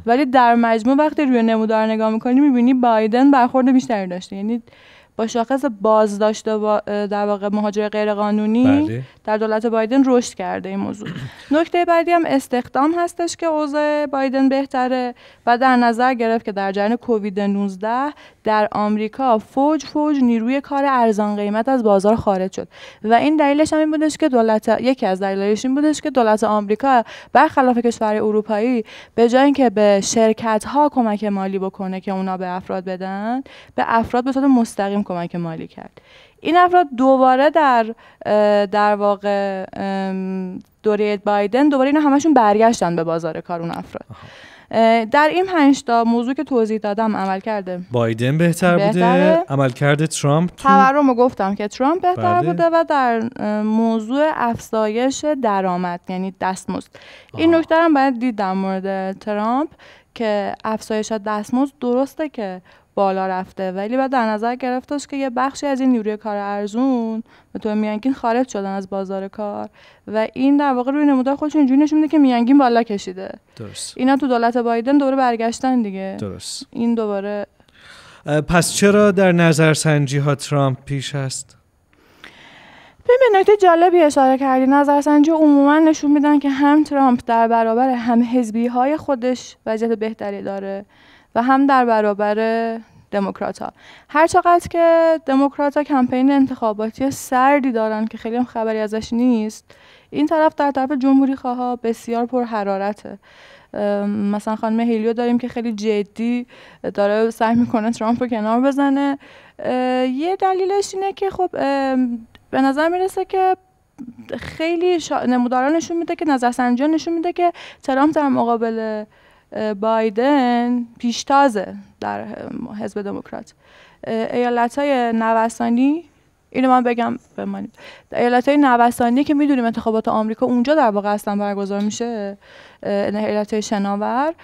Speaker 6: ولی در مجموع وقتی روی نمودار نگاه میکنی میبینی بایدن برخورد بیشتری داشته یعنی با شاخص بازداشت با در واقع مهاجر غیرقانونی بله. در دولت بایدن رشد کرده این موضوع نکته بعدی هم استخدام هستش که اوضاع بایدن بهتره و در نظر گرفت که در جریان کووید 19 در آمریکا فوج فوج نیروی کار ارزان قیمت از بازار خارج شد و این دلیلش هم این بودش که دولت یکی از دلایلش این بودش که دولت آمریکا برخلاف کشورهای اروپایی به جای اینکه به شرکت ها کمک مالی بکنه که اونا به افراد بدن به افراد به مستقیم کمک مالی کرد این افراد دوباره در در واقع دوره بایدن دوباره اینا همشون برگشتن به بازار کار اون افراد در این پنج تا موضوع که توضیح دادم عمل کرده
Speaker 2: بایدن بهتر, بوده عمل کرده ترامپ تو...
Speaker 6: رو گفتم که ترامپ بهتر بله. بوده و در موضوع افزایش درآمد یعنی دستمزد این نکته هم باید دید در مورد ترامپ که افزایش دستمزد درسته که بالا رفته ولی بعد در نظر گرفتش که یه بخشی از این نیروی کار ارزون به طور میانگین خارج شدن از بازار کار و این در واقع روی نمودار خودش اینجوری نشون میده که میانگین بالا کشیده درست اینا تو دولت بایدن دوباره برگشتن دیگه درست این دوباره
Speaker 2: پس چرا در سنجی ها ترامپ پیش هست
Speaker 6: به نکته جالبی اشاره کردی نظرسنجی عموما نشون میدن که هم ترامپ در برابر هم حزبی های خودش وضعیت بهتری داره و هم در برابر دموکرات ها هر چقدر که دموکرات ها کمپین انتخاباتی سردی دارن که خیلی هم خبری ازش نیست این طرف در طرف جمهوری خواه بسیار پر حرارته مثلا خانم هیلیو داریم که خیلی جدی داره سعی میکنه ترامپ رو کنار بزنه یه دلیلش اینه که خب به نظر میرسه که خیلی نمودارا نشون میده که نظرسنجی نشون میده که ترامپ در مقابل بایدن پیشتازه در حزب دموکرات ایالت های نوسانی اینو من بگم بمانید ایالت های نوسانی که میدونیم انتخابات آمریکا اونجا در واقع اصلا برگزار میشه ایالت های شناور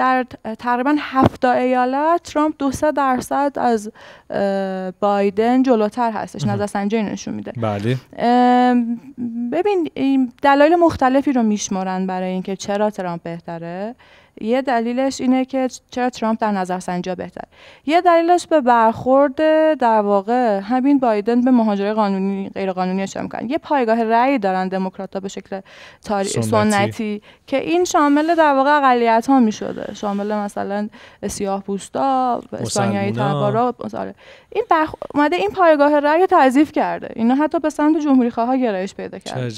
Speaker 6: در تقریبا هفت ایالت ترامپ 200 درصد از بایدن جلوتر هستش نظرسنجی نشون میده بله ببین دلایل مختلفی رو میشمارن برای اینکه چرا ترامپ بهتره یه دلیلش اینه که چرا ترامپ در نظر سنجا بهتر یه دلیلش به برخورد در واقع همین بایدن به مهاجره قانونی غیر قانونی اشاره میکنن یه پایگاه رأی دارن دموکرات‌ها به شکل تار... سنتی. که این شامل در واقع اقلیت ها میشده شامل مثلا سیاه پوستا اسپانیایی تبارا آره. این بخ... اومده این پایگاه رأی رو کرده اینا حتی به سمت جمهوری گرایش پیدا کرده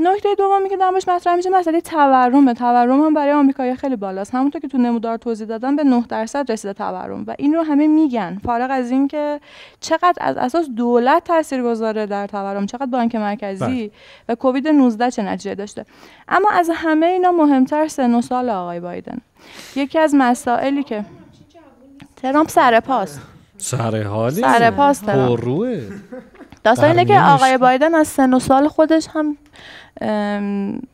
Speaker 6: نکته دومی که دمش مطرح میشه مسئله تورم تورم هم برای آمریکایی خیلی بالاست همونطور که تو نمودار توضیح دادن به 9 درصد رسیده تورم و این رو همه میگن فارغ از اینکه چقدر از اساس دولت تاثیر گذاره در تورم چقدر بانک مرکزی بله. و کووید 19 چه نتیجه داشته اما از همه اینا مهمتر سن و سال آقای بایدن یکی از مسائلی که ترامپ سر پاس
Speaker 2: سر حالی سر داستان اینه که آقای
Speaker 6: بایدن از سن و سال خودش هم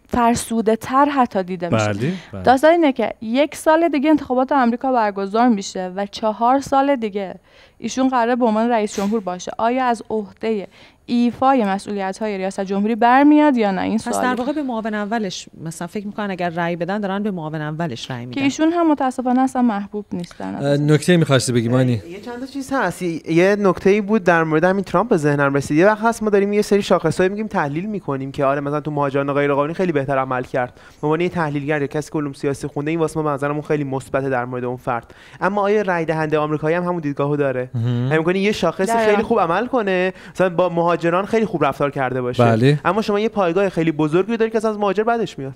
Speaker 6: فرسوده تر حتی دیده میشه بله، بله. داستان اینه که یک سال دیگه انتخابات آمریکا برگزار میشه و چهار سال دیگه ایشون قراره به عنوان رئیس جمهور باشه آیا از عهده ایفای مسئولیت های ریاست جمهوری برمیاد یا نه این سوال پس در واقع
Speaker 3: به معاون اولش مثلا فکر میکنن اگر رأی بدن دارن به معاون اولش رأی میدن که
Speaker 6: ایشون هم متاسفانه اصلا محبوب نیستن
Speaker 1: نکته میخواستی بگی مانی یه چند تا چیز هست یه نکته ای بود در مورد همین ترامپ به ذهنم رسید یه وقت هست ما داریم یه سری شاخص های میگیم تحلیل میکنیم که آره مثلا تو مهاجران غیر قانونی خیلی بهتر عمل کرد به معنی تحلیلگر تحلیلگر کسی که علوم سیاسی خونده این واسه ما نظرمون خیلی مثبت در مورد اون فرد اما آیا رأی دهنده آمریکایی هم همون دیدگاهو داره امکان یه شاخصی خیلی خوب عمل کنه مثلا با مهاجران خیلی خوب رفتار کرده باشه بله. اما شما یه پایگاه خیلی بزرگی دارید که از مهاجر بعدش میاد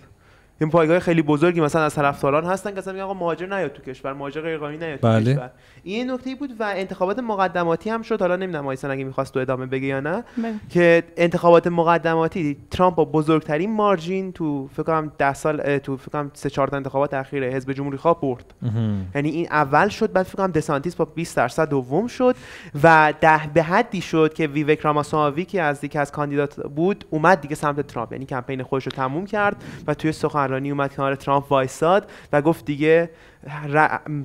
Speaker 1: این پایگاه خیلی بزرگی مثلا از طرفداران هستن که اصلا میگن آقا مهاجر نیاد تو کشور مهاجر غیر نیاد تو بله. کشور این نکته بود و انتخابات مقدماتی هم شد حالا نمیدونم آیسن اگه میخواست تو ادامه بگی یا نه بله. که انتخابات مقدماتی ترامپ با بزرگترین مارجین تو فکر کنم 10 سال تو فکر کنم 3 4 انتخابات اخیر حزب جمهوری خواه برد یعنی این اول شد بعد فکر کنم دسانتیس با 20 درصد دوم شد و ده به حدی شد که ویوک راماسوامی که از یکی از کاندیدات بود اومد دیگه سمت ترامپ یعنی کمپین خودش رو تموم کرد و توی سخن سخنرانی اومد کنار ترامپ وایساد و گفت دیگه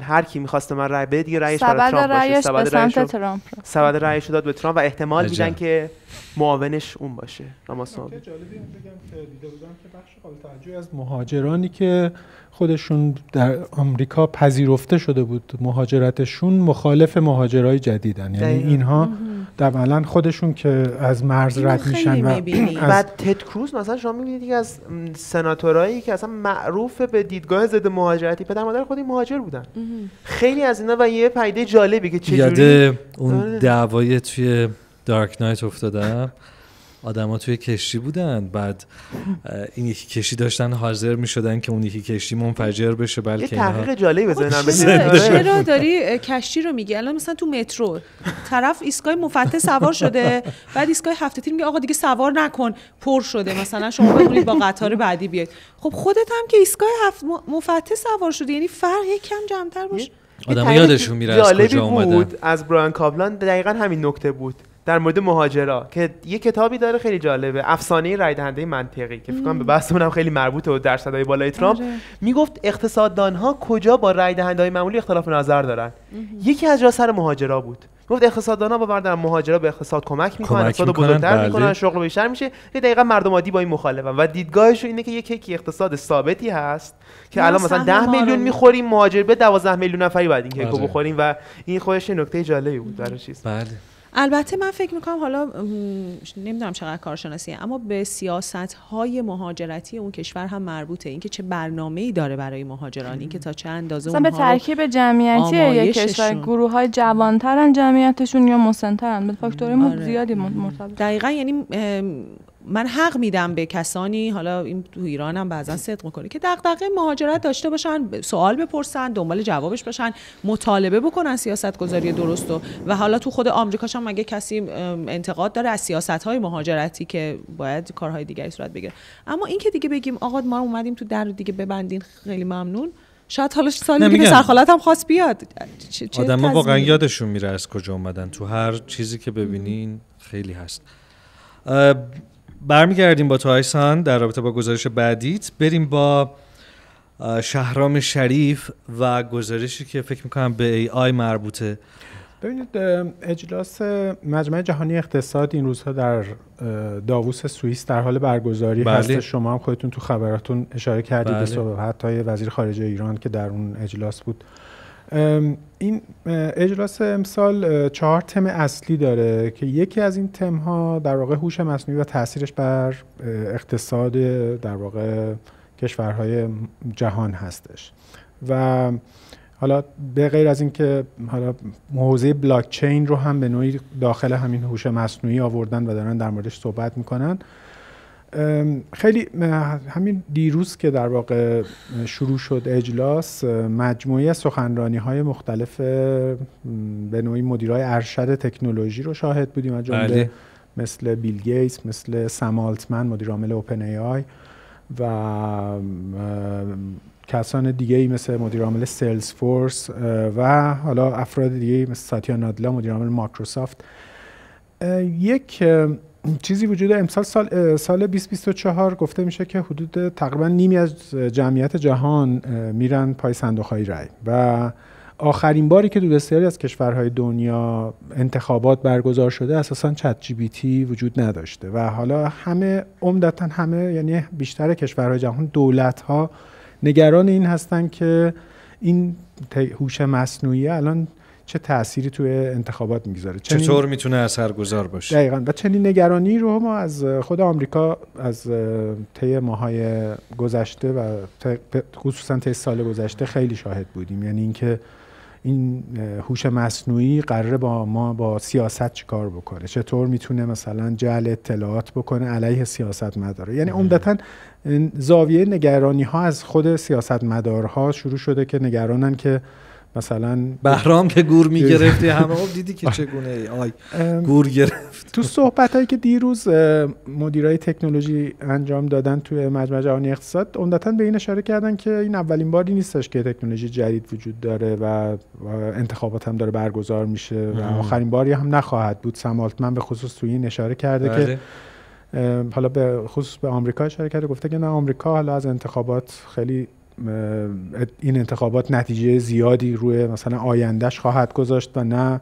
Speaker 1: هر کی می‌خواسته من رای بده دیگه رأیش برای ترامپ باشه سبد رأیش ترامپ سبد رأیش داد به ترامپ و احتمال میدن که معاونش اون باشه اما سوال
Speaker 4: جالبی این بگم که دیده بودم که بخش قابل توجهی از مهاجرانی که خودشون در آمریکا پذیرفته شده بود مهاجرتشون مخالف مهاجرای جدیدن یعنی اینها در عملا خودشون که از مرز رد میشن و بعد
Speaker 1: تد کروز مثلا شما میبینید که از سناتورایی که اصلا معروف به دیدگاه ضد مهاجرتی پدر مادر خودی مهاجر بودن خیلی از اینا و یه پیده جالبی که چجوری اون آره.
Speaker 2: دعوای توی دارک نایت افتادم آدما توی کشتی بودن بعد این یکی کشتی داشتن حاضر می شدن که اون یکی کشتی منفجر بشه بلکه یه تحقیق جالبی بزنن
Speaker 1: خب،
Speaker 3: چرا داری کشتی رو میگی الان مثلا تو مترو طرف ایستگاه مفتح سوار شده بعد ایستگاه هفته تیر میگه آقا دیگه سوار نکن پر شده مثلا شما بمونید با قطار بعدی بیاد خب خودت هم که ایستگاه هفت مفتح سوار شده یعنی فرق یکم
Speaker 1: جمعتر باشه آدم یادشون میره از کجا اومدن از بران کابلان دقیقا همین نکته بود در مورد مهاجرا که یه کتابی داره خیلی جالبه افسانه رای دهنده منطقی که فکر کنم به بحثمون هم خیلی مربوطه و درصدهای بالای ترامپ آره. میگفت اقتصاددان ها کجا با رای دهنده های معمولی اختلاف نظر دارن یکی از جا سر مهاجرا بود گفت اقتصاددان ها با مهاجرا به اقتصاد کمک میکنن اقتصاد بزرگتر بله. میکنن شغل بیشتر میشه یه دقیقا مردم عادی با این مخالفن و دیدگاهش اینه که یک کیک اقتصاد ثابتی هست که الان مثلا 10 میلیون میخوریم مهاجر به 12 میلیون نفری بعد این کیکو آره. بخوریم و این خودش نکته جالبی بود برای چیز بله
Speaker 3: البته من فکر میکنم حالا نمیدونم چقدر کارشناسیه اما به سیاست های مهاجرتی اون کشور هم مربوطه اینکه چه برنامه ای داره برای مهاجران اینکه تا چه اندازه اونها به ترکیب جمعیتی کشور گروه
Speaker 6: های جوانترن جمعیتشون یا مسنترن به فاکتور
Speaker 3: آره. زیادی مرتبط دقیقا یعنی من حق میدم به کسانی حالا این تو ایران هم بعضا صدق میکنه که دغدغه مهاجرت داشته باشن سوال بپرسن دنبال جوابش باشن مطالبه بکنن سیاست گذاری درست و, و حالا تو خود آمریکاش هم مگه کسی انتقاد داره از سیاست های مهاجرتی که باید کارهای دیگری صورت بگیره اما این که دیگه بگیم آقا ما اومدیم تو در دیگه ببندین خیلی ممنون شاید حالا سال دیگه سرخالت هم خواست بیاد آدم واقعا
Speaker 2: یادشون میره از کجا اومدن تو هر چیزی که ببینین خیلی هست برمیگردیم با تو آیسان در رابطه با گزارش بعدیت بریم با شهرام شریف و گزارشی که فکر میکنم به ای آی مربوطه
Speaker 4: ببینید اجلاس مجمع جهانی اقتصاد این روزها در داووس سوئیس در حال برگزاری بله. هست شما هم خودتون تو خبراتون اشاره کردید به بله. صحبت های وزیر خارجه ایران که در اون اجلاس بود این اجلاس امسال چهار تم اصلی داره که یکی از این تم ها در واقع هوش مصنوعی و تاثیرش بر اقتصاد در واقع کشورهای جهان هستش و حالا به غیر از اینکه حالا موزه بلاک چین رو هم به نوعی داخل همین هوش مصنوعی آوردن و دارن در موردش صحبت میکنن خیلی همین دیروز که در واقع شروع شد اجلاس مجموعه سخنرانی های مختلف به نوعی مدیرای ارشد تکنولوژی رو شاهد بودیم از جمله بله. مثل بیل گیتس مثل سم آلتمن مدیر عامل اوپن ای آی و کسان دیگه ای مثل مدیر عامل سلز فورس و حالا افراد دیگه مثل ساتیا نادلا مدیر عامل مایکروسافت یک چیزی وجود امسال سال سال 2024 گفته میشه که حدود تقریبا نیمی از جمعیت جهان میرن پای صندوق های رای و آخرین باری که دو بسیاری از کشورهای دنیا انتخابات برگزار شده اساسا چت جی تی وجود نداشته و حالا همه عمدتا همه یعنی بیشتر کشورهای جهان دولت ها نگران این هستن که این هوش مصنوعی الان چه تأثیری توی انتخابات میگذاره چنین... چطور
Speaker 2: میتونه اثرگذار
Speaker 4: باشه دقیقا و چنین نگرانی رو ما از خود آمریکا از طی ماهای گذشته و خصوصا طی سال گذشته خیلی شاهد بودیم یعنی اینکه این هوش مصنوعی قراره با ما با سیاست چیکار بکنه چطور میتونه مثلا جعل اطلاعات بکنه علیه سیاست مداره یعنی عمدتا زاویه نگرانی ها از خود سیاست مدارها شروع شده که نگرانن که مثلا بهرام که گور میگرفتی
Speaker 2: [laughs] همه هم خب دیدی که چگونه ای آی گور
Speaker 4: گرفت تو صحبت هایی که دیروز مدیرای تکنولوژی انجام دادن توی مجمع جهانی اقتصاد عمدتا به این اشاره کردن که این اولین باری نیستش که تکنولوژی جدید وجود داره و انتخابات هم داره برگزار میشه و آخرین باری هم نخواهد بود سمالتمن به خصوص توی این اشاره کرده که بله. حالا به خصوص به آمریکا اشاره کرده گفته که نه آمریکا حالا از انتخابات خیلی این انتخابات نتیجه زیادی روی مثلا آیندهش خواهد گذاشت و نه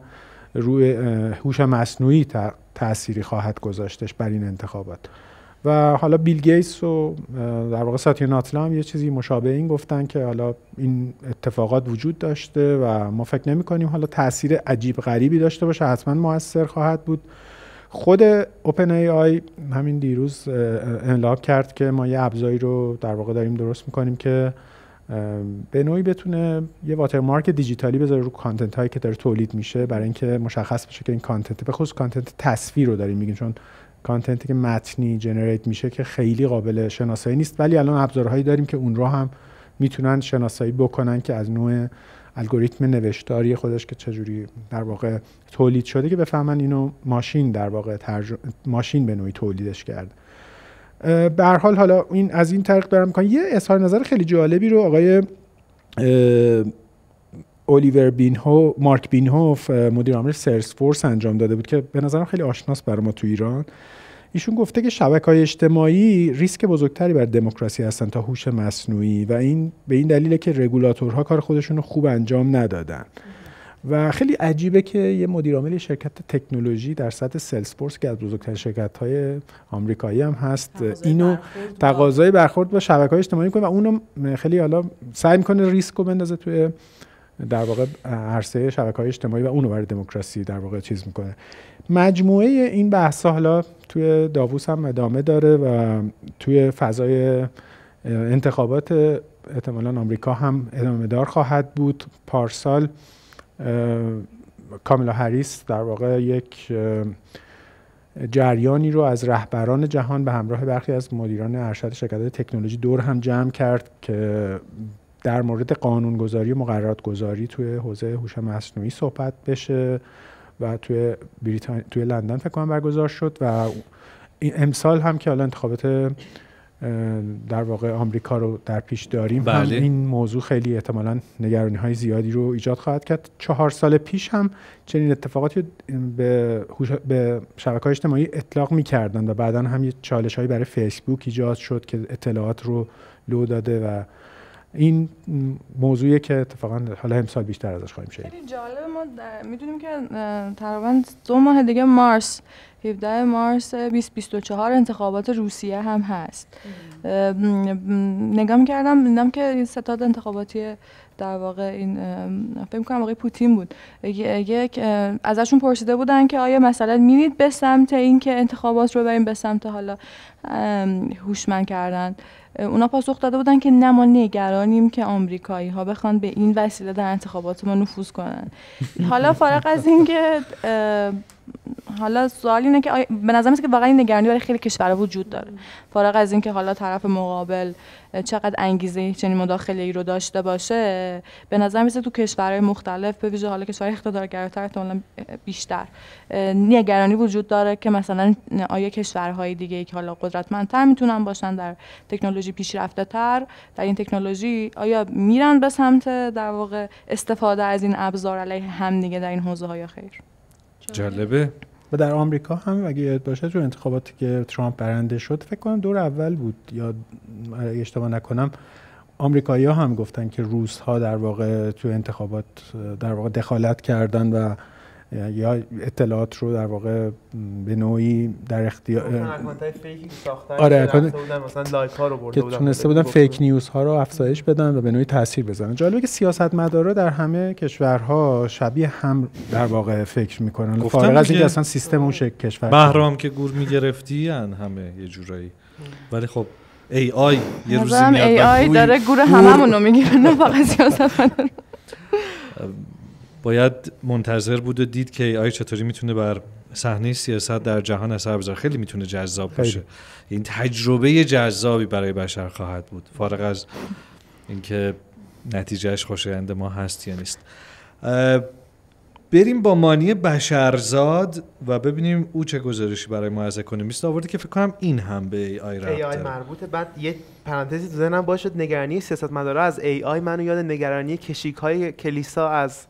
Speaker 4: روی هوش مصنوعی تأثیری خواهد گذاشتش بر این انتخابات و حالا بیل گیس و در واقع ساتیا ناتلا هم یه چیزی مشابه این گفتن که حالا این اتفاقات وجود داشته و ما فکر نمی کنیم حالا تاثیر عجیب غریبی داشته باشه حتما موثر خواهد بود خود اوپن ای آی همین دیروز انلاب کرد که ما یه ابزاری رو در واقع داریم درست میکنیم که به نوعی بتونه یه واترمارک دیجیتالی بذاره رو کانتنت هایی که داره تولید میشه برای اینکه مشخص بشه که این کانتنت به خصوص کانتنت تصویر رو داریم میگیم چون کانتنتی که متنی جنریت میشه که خیلی قابل شناسایی نیست ولی الان ابزارهایی داریم که اون رو هم میتونن شناسایی بکنن که از نوع الگوریتم نوشتاری خودش که چجوری در واقع تولید شده که بفهمن اینو ماشین در واقع ماشین به نوعی تولیدش کرده به حال حالا این از این طریق دارم میکنم یه اظهار نظر خیلی جالبی رو آقای اولیور بینهو مارک بینهوف مدیر عامل سرس فورس انجام داده بود که به نظرم خیلی آشناس برای ما تو ایران ایشون گفته که شبکه های اجتماعی ریسک بزرگتری بر دموکراسی هستن تا هوش مصنوعی و این به این دلیله که رگولاتورها کار خودشون رو خوب انجام ندادن و خیلی عجیبه که یه عامل شرکت تکنولوژی در سطح سلسپورس که از بزرگترین شرکت های آمریکایی هم هست اینو تقاضای برخورد با شبکه های اجتماعی کنه و اونو خیلی حالا سعی میکنه ریسک رو بندازه توی در واقع عرصه شبکه های اجتماعی و اونو برای دموکراسی در واقع چیز میکنه مجموعه این بحث حالا توی داووس هم ادامه داره و توی فضای انتخابات احتمالا آمریکا هم ادامه دار خواهد بود پارسال کاملا هریس در واقع یک جریانی رو از رهبران جهان به همراه برخی از مدیران ارشد شرکت تکنولوژی دور هم جمع کرد که در مورد قانونگذاری و مقررات گذاری توی حوزه هوش مصنوعی صحبت بشه و توی بریتان... توی لندن فکر کنم برگزار شد و امسال هم که حالا انتخابات در واقع آمریکا رو در پیش داریم بله. هم این موضوع خیلی احتمالا نگرانی های زیادی رو ایجاد خواهد کرد چهار سال پیش هم چنین اتفاقاتی به, به شبکه های اجتماعی اطلاق می کردن و بعدا هم یه چالش هایی برای فیسبوک ایجاد شد که اطلاعات رو لو داده و این موضوعیه که اتفاقا حالا امسال بیشتر ازش خواهیم شد خیلی
Speaker 6: جالب ما میدونیم که تقریبا دو ماه دیگه مارس 17 مارس 2024 انتخابات روسیه هم هست نگاه کردم دیدم که این ستاد انتخاباتی در واقع این فکر می‌کنم آقای پوتین بود یک ازشون پرسیده بودن که آیا مثلا میرید به سمت اینکه انتخابات رو بریم به سمت حالا هوشمند کردن اونا پاسخ داده بودن که نه ما نگرانیم که آمریکایی ها بخوان به این وسیله در انتخابات ما نفوذ کنن حالا فارغ از اینکه حالا سوال اینه که به نظر که واقعا این نگرانی برای خیلی کشورها وجود داره فارغ از اینکه حالا طرف مقابل چقدر انگیزه چنین مداخله ای رو داشته باشه به نظر میسه تو کشورهای مختلف به ویژه حالا کشور اقتدارگراتر احتمالا بیشتر نگرانی وجود داره که مثلا آیا کشورهای دیگه ای که حالا قدرتمندتر میتونن باشن در تکنولوژی پیشرفته تر در این تکنولوژی آیا میرن به سمت در واقع استفاده از این ابزار علیه هم دیگه در این حوزه یا خیر
Speaker 4: جالبه و در آمریکا هم اگه یاد باشه تو انتخاباتی که ترامپ برنده شد فکر کنم دور اول بود یا اشتباه نکنم آمریکایی‌ها هم گفتن که روس ها در واقع تو انتخابات در واقع دخالت کردن و یا اطلاعات رو در واقع به نوعی در اختیار
Speaker 1: آره اکانت مثلا لایک رو برده که تونسته بودن فیک نیوز
Speaker 4: ها رو افزایش بدن و به نوعی تاثیر بزنن جالبه که سیاست سیاستمدارا در همه کشورها شبیه هم در واقع فکر میکنن فارغ از اینکه اصلا سیستم اون شکل کشور بهرام
Speaker 2: که گور میگرفتی یعنی همه یه جورایی ولی خب ای آی یه روزی میاد ای آی داره گور هممون رو میگیره نه فقط باید منتظر بود و دید که ای آی چطوری میتونه بر صحنه سیاست در جهان اثر بذاره خیلی میتونه جذاب باشه این تجربه جذابی برای بشر خواهد بود فارغ از اینکه نتیجهش خوشایند ما هست یا نیست بریم با مانی بشرزاد و ببینیم او چه گزارشی برای ما از اکونومیست آورده که فکر کنم این هم به ای آی
Speaker 1: مربوطه بعد یه پرانتزی تو ذهنم باشد نگرانی سیاستمدارا از ای آی منو یاد نگرانی کشیک های کلیسا از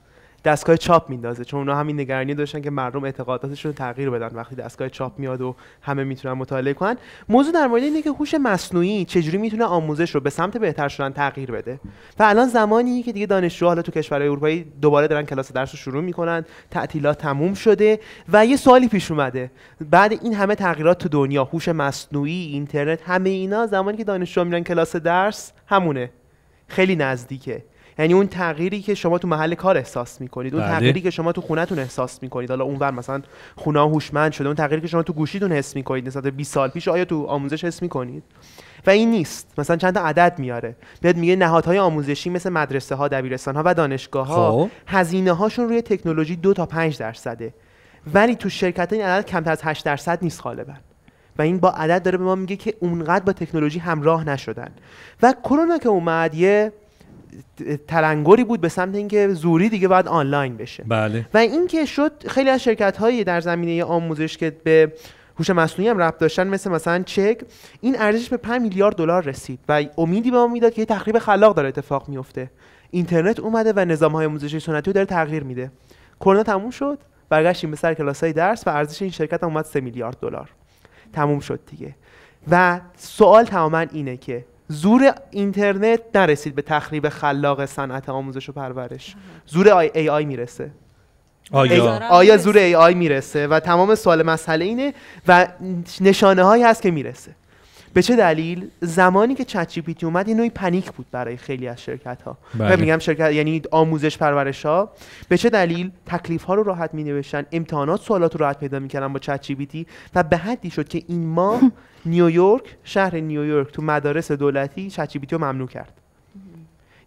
Speaker 1: دستگاه چاپ میندازه چون اونا همین نگرانی داشتن که مردم اعتقاداتشون رو تغییر بدن وقتی دستگاه چاپ میاد و همه میتونن مطالعه کنن موضوع در مورد اینه که هوش مصنوعی چجوری میتونه آموزش رو به سمت بهتر شدن تغییر بده و الان زمانی که دیگه دانشجوها حالا تو کشورهای اروپایی دوباره دارن کلاس درس رو شروع میکنن تعطیلات تموم شده و یه سوالی پیش اومده بعد این همه تغییرات تو دنیا هوش مصنوعی اینترنت همه اینا زمانی که دانشجو میرن کلاس درس همونه خیلی نزدیکه یعنی اون تغییری که شما تو محل کار احساس میکنید اون بله. تغییری که شما تو خونتون احساس میکنید حالا اونور مثلا خونه هوشمند شده اون تغییری که شما تو گوشیتون حس میکنید نسبت 20 سال پیش آیا تو آموزش حس میکنید و این نیست مثلا چند تا عدد میاره بهت میگه نهادهای آموزشی مثل مدرسه ها دبیرستان ها و دانشگاه ها خب. هزینه هاشون روی تکنولوژی دو تا 5 درصده ولی تو شرکت این عدد کمتر از 8 درصد نیست غالبا و این با عدد داره به ما میگه که اونقدر با تکنولوژی همراه نشدن و کرونا که اومد یه تلنگری بود به سمت اینکه زوری دیگه باید آنلاین بشه بله. و اینکه شد خیلی از شرکت هایی در زمینه آموزش که به هوش مصنوعی هم رفت داشتن مثل مثلا چک این ارزش به 5 میلیارد دلار رسید و امیدی به ما میداد که یه تخریب خلاق داره اتفاق میفته اینترنت اومده و نظام های آموزشی سنتی رو داره تغییر میده کرونا تموم شد برگشتیم به سر کلاس های درس و ارزش این شرکت هم اومد 3 میلیارد دلار تموم شد دیگه و سوال تماما اینه که زور اینترنت نرسید به تخریب خلاق صنعت آموزش و پرورش زور آی, ای, آی میرسه آیا. آیا زور ای آی میرسه و تمام سوال مسئله اینه و نشانه هایی هست که میرسه به چه دلیل زمانی که چت جی پی تی اومد یه نوعی پنیک بود برای خیلی از شرکت ها بله. میگم شرکت یعنی آموزش پرورش ها به چه دلیل تکلیف ها رو راحت می نوشتن امتحانات سوالات رو راحت پیدا میکردن با چت جی پی تی و به حدی شد که این ماه [laughs] نیویورک شهر نیویورک تو مدارس دولتی چت جی پی تی رو ممنوع کرد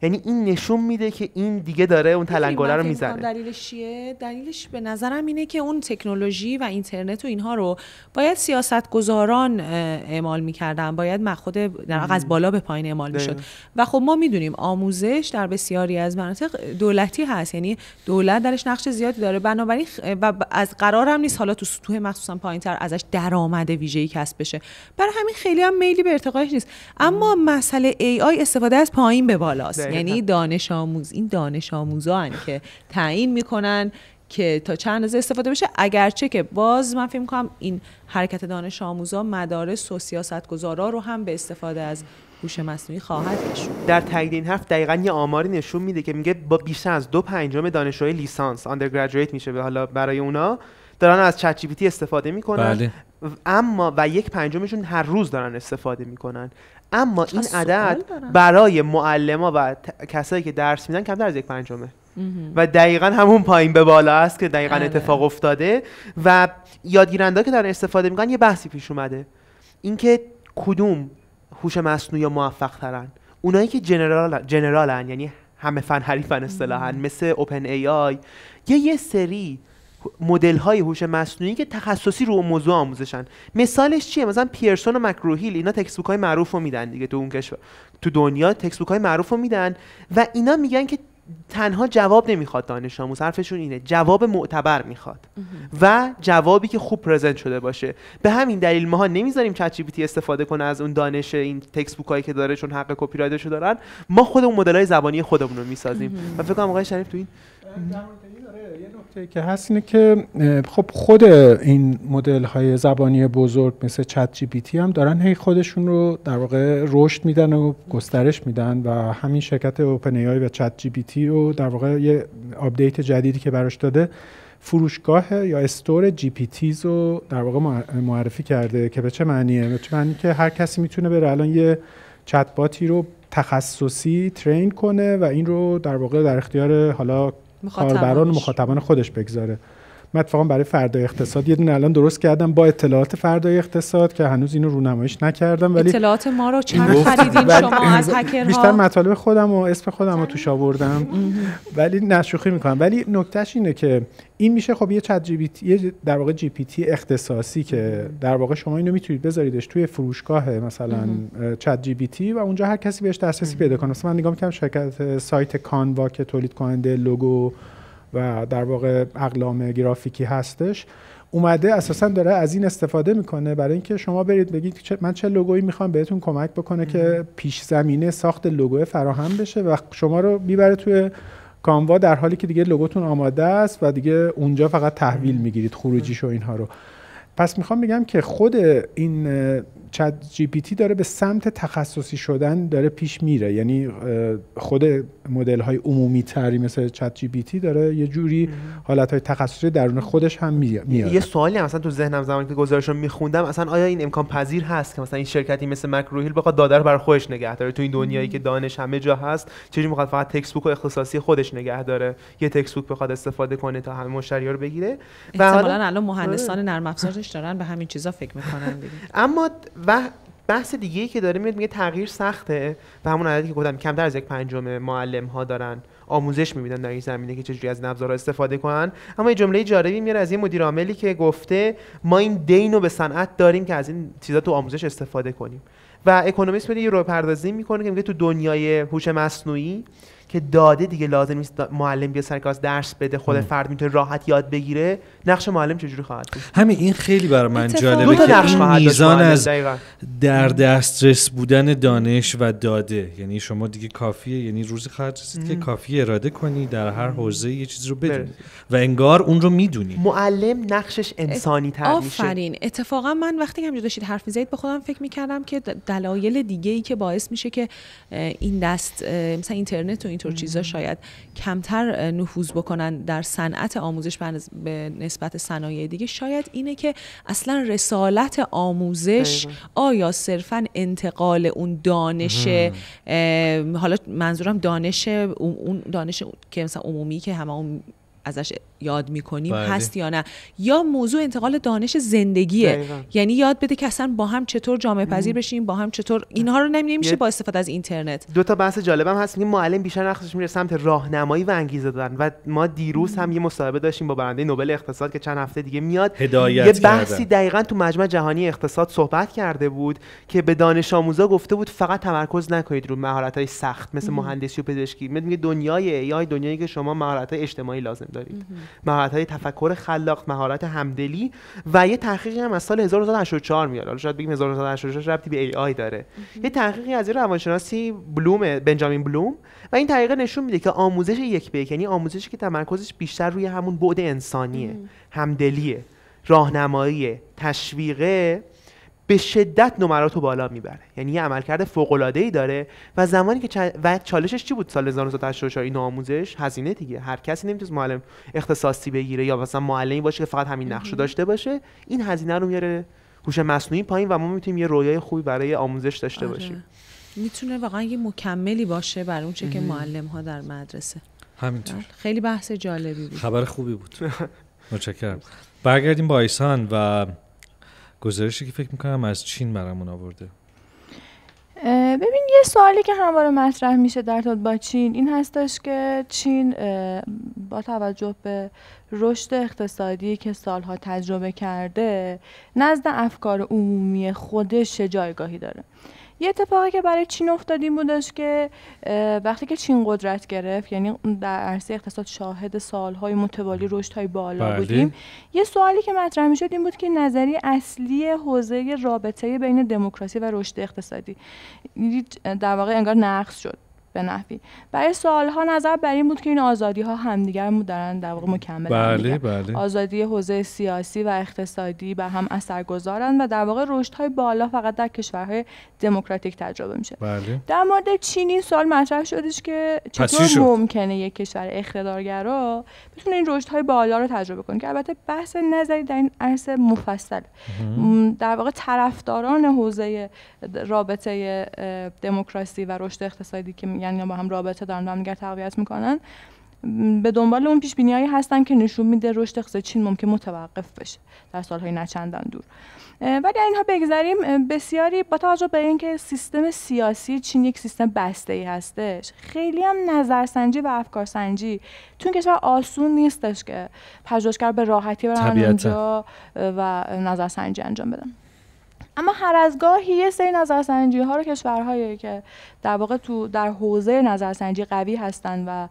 Speaker 1: یعنی این نشون میده که این دیگه داره اون تلنگره رو میزنه
Speaker 3: دلیلش چیه دلیلش به نظرم اینه که اون تکنولوژی و اینترنت و اینها رو باید سیاست گذاران اعمال میکردن باید مخود در از بالا به پایین اعمال میشد و خب ما میدونیم آموزش در بسیاری از مناطق دولتی هست یعنی دولت درش نقش زیادی داره بنابراین و از قرارم نیست حالا تو سطوح مخصوصا پایینتر ازش درآمد ویژه‌ای کسب بشه برای همین خیلی هم میلی به ارتقاش نیست اما مسئله AI استفاده از پایین به بالاست یعنی دانش آموز این دانش آموزان که تعیین میکنن که تا چند روز استفاده بشه اگرچه که باز من فکر میکنم این حرکت دانش آموزا مدارس و گذارا رو هم به استفاده از هوش مصنوعی خواهد کشون
Speaker 1: در تایید این حرف دقیقا یه آماری نشون میده که میگه با بیشتر از دو پنجم دانشجوی لیسانس undergraduate میشه به حالا برای اونا دارن از چت جی استفاده میکنن بله. اما و یک پنجمشون هر روز دارن استفاده میکنن اما این عدد برای ها و کسایی که درس میدن کمتر از یک پنجمه و دقیقا همون پایین به بالا است که دقیقا بله. اتفاق افتاده و یادگیرنده که دارن استفاده میکنن یه بحثی پیش اومده اینکه کدوم هوش مصنوعی موفق ترن اونایی که جنرال جنرالن یعنی همه فن حریفن اصطلاحا مثل اوپن ای آی یا یه سری مدل های هوش مصنوعی که تخصصی رو موضوع آموزشن مثالش چیه مثلا پیرسون و مکروهیل اینا تکسبوک های معروف رو میدن دیگه تو اون کشور تو دنیا تکسبوک های معروف رو میدن و اینا میگن که تنها جواب نمیخواد دانش آموز حرفشون اینه جواب معتبر میخواد و جوابی که خوب پرزنت شده باشه به همین دلیل ماها نمیذاریم چت جی استفاده کنه از اون دانش این تکست هایی که داره چون حق کپی رایتشو دارن ما خودمون مدل های زبانی خودمون رو میسازیم و فکر آقای شریف تو این یه نکته
Speaker 4: که هست اینه که خب خود این مدل های زبانی بزرگ مثل چت جی بی تی هم دارن هی خودشون رو در واقع رشد میدن و گسترش میدن و همین شرکت اوپن ای و چت جی بی تی رو در واقع یه آپدیت جدیدی که براش داده فروشگاه یا استور جی پی تیز رو در واقع معرفی کرده که به چه معنیه به چه که هر کسی میتونه بره الان یه چت باتی رو تخصصی ترین کنه و این رو در واقع در اختیار حالا کاربران مخاطبان خودش بگذاره من برای فردا اقتصاد یه دونه الان درست کردم با اطلاعات فردا اقتصاد که هنوز اینو رونمایش نکردم ولی اطلاعات
Speaker 3: ما رو چند خریدین شما از هکرها بیشتر
Speaker 4: مطالب خودم و اسم خودم رو توش آوردم ولی نشوخی میکنم ولی نکتهش اینه که این میشه خب یه چت جی پی در واقع جی پی تی اختصاصی که در واقع شما اینو میتونید بذاریدش توی فروشگاه مثلا چت جی پی تی و اونجا هر کسی بهش دسترسی پیدا کنه مثلا من نگاه میکنم شرکت سایت کانوا که تولید کننده لوگو و در واقع اقلام گرافیکی هستش اومده اساسا داره از این استفاده میکنه برای اینکه شما برید بگید من چه لوگویی میخوام بهتون کمک بکنه که پیش زمینه ساخت لوگو فراهم بشه و شما رو میبره توی کاموا در حالی که دیگه لوگوتون آماده است و دیگه اونجا فقط تحویل میگیرید خروجیش و اینها رو پس میخوام بگم که خود این چت جی پی تی داره به سمت تخصصی شدن داره پیش میره یعنی خود مدل های عمومی تری مثل چت جی پی تی داره یه جوری حالت های تخصصی درون خودش هم میاد یه
Speaker 1: سوالی هم مثلا تو ذهنم زمانی که گزارش رو میخوندم اصلا آیا این امکان پذیر هست که مثلا این شرکتی مثل روهیل بخواد داده رو بر خودش نگه داره تو این دنیایی که دانش همه جا هست چه میخواد فقط تکست بوک اختصاصی خودش نگه داره یه تکست بوک بخواد استفاده کنه تا همه مشتریا رو بگیره و الان مهندسان
Speaker 3: آره. نرم افزارش دارن به همین چیزا فکر میکنن
Speaker 1: اما و بحث دیگه که داره میاد میگه تغییر سخته و همون عددی که گفتم کمتر از یک پنجم معلم ها دارن آموزش میبینن در این زمینه که چجوری از نبزارها استفاده کنن اما یه جمله جالبی میاره از یه مدیر عاملی که گفته ما این دین رو به صنعت داریم که از این چیزا تو آموزش استفاده کنیم و اکونومیست میره یه رو پردازی میکنه که میگه تو دنیای هوش مصنوعی که داده دیگه لازم نیست معلم بیا سر کلاس درس بده خود ام. فرد میتونه راحت یاد بگیره نقش معلم چجوری خواهد بود
Speaker 2: همین این خیلی بر من جالبه که این میزان از در دسترس بودن دانش و داده یعنی شما دیگه کافیه یعنی روزی خواهد رسید که کافی اراده کنی در هر حوزه یه چیزی رو بدونی و انگار اون رو میدونی
Speaker 1: معلم نقشش انسانی تر آفرین
Speaker 3: میشه. اتفاقا من وقتی هم داشتید حرف میزدید به خودم فکر میکردم که دلایل دیگه ای که باعث میشه که این دست مثلا اینترنت و این اینطور چیزا شاید کمتر نفوذ بکنن در صنعت آموزش به نسبت صنایع دیگه شاید اینه که اصلا رسالت آموزش آیا صرفا انتقال اون دانش حالا منظورم دانش اون دانش که مثلا عمومی که همه ازش یاد میکنیم باید. بله. هست یا نه یا موضوع انتقال دانش
Speaker 1: زندگیه
Speaker 3: یعنی یاد بده که اصلا با هم چطور جامعه پذیر بشیم با هم چطور اینها رو نمیشه با
Speaker 1: استفاده از اینترنت دو تا بحث جالبم هست این معلم بیشتر نقشش میره سمت راهنمایی و انگیزه دادن و ما دیروز هم یه مصاحبه داشتیم با برنده نوبل اقتصاد که چند هفته دیگه میاد هدایت یه بحثی کردن. دقیقا تو مجمع جهانی اقتصاد صحبت کرده بود که به دانش آموزا گفته بود فقط تمرکز نکنید رو مهارت های سخت مثل مهندسی و پزشکی میگه دنیای ای دنیایی که شما مهارت های اجتماعی لازم دارید مهارت های تفکر خلاق مهارت همدلی و یه تحقیقی هم از سال 1984 میاد حالا شاید بگیم 1984 ربطی به ای آی داره یه تحقیقی از روانشناسی بلوم بنجامین بلوم و این تحقیق نشون میده که آموزش یک به یعنی آموزشی که تمرکزش بیشتر روی همون بعد انسانیه همدلیه راهنماییه تشویقه به شدت نمرات رو بالا میبره یعنی یه عملکرد فوق العاده ای داره و زمانی که چل... و چالشش چی بود سال 1984 این آموزش هزینه دیگه هر کسی نمیتونست معلم اختصاصی بگیره یا مثلا معلمی باشه که فقط همین نقش داشته باشه این هزینه رو میاره هوش مصنوعی پایین و ما میتونیم یه رویای خوبی برای آموزش داشته آره. باشیم
Speaker 3: میتونه واقعا یه مکملی باشه برای اون چه که معلم ها در مدرسه همینطور بله. خیلی بحث جالبی بود
Speaker 2: خبر خوبی بود [laughs] متشکرم برگردیم با ایسان و گزارشی که فکر میکنم از چین برامون آورده
Speaker 3: ببین
Speaker 6: یه سوالی که همواره مطرح میشه در ارتباط با چین این هستش که چین با توجه به رشد اقتصادی که سالها تجربه کرده نزد افکار عمومی خودش جایگاهی داره یه اتفاقی که برای چین افتاد این بودش که وقتی که چین قدرت گرفت یعنی در عرصه اقتصاد شاهد سالهای متوالی رشدهای بالا بله. بودیم یه سوالی که مطرح میشد این بود که نظری اصلی حوزه رابطه بین دموکراسی و رشد اقتصادی یعنی در واقع انگار نقص شد به نفی. برای سوال ها نظر بر این بود که این آزادی ها همدیگر دارن در واقع مکمل بله بله. آزادی حوزه سیاسی و اقتصادی به هم اثر گذارن و در واقع رشد های بالا فقط در کشورهای دموکراتیک تجربه میشه بله. در مورد چین این سوال مطرح شدش که چطور شد؟ ممکنه یک کشور اقتدارگرا بتونه این رشد های بالا رو تجربه کنه که البته بحث نظری در این عرصه مفصل در واقع طرفداران حوزه رابطه دموکراسی و رشد اقتصادی که یعنی با هم رابطه دارن و تقویت میکنن به دنبال اون پیش بینیایی هستن که نشون میده رشد اقتصاد چین ممکن متوقف بشه در سالهای نچندان دور ولی اینها بگذریم بسیاری با توجه به اینکه سیستم سیاسی چین یک سیستم بسته ای هستش خیلی هم نظرسنجی و افکارسنجی تو کشور آسون نیستش که پژوهشگر به راحتی برن اونجا و نظرسنجی انجام بدن اما هر از گاهی یه سری نظرسنجی ها رو کشورهایی که در واقع تو در حوزه نظرسنجی قوی هستن و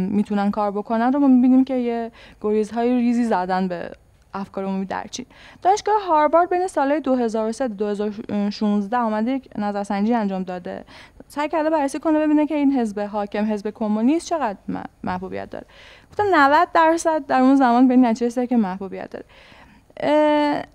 Speaker 6: میتونن کار بکنن رو ما میبینیم که یه گریزهای ریزی زدن به افکار عمومی در چین دانشگاه هاروارد بین سالهای 2003 تا 2016 آمده یک نظرسنجی انجام داده سعی کرده بررسی کنه ببینه که این حزب حاکم حزب کمونیست چقدر محبوبیت داره گفتم 90 درصد در اون زمان به این نتیجه که محبوبیت داره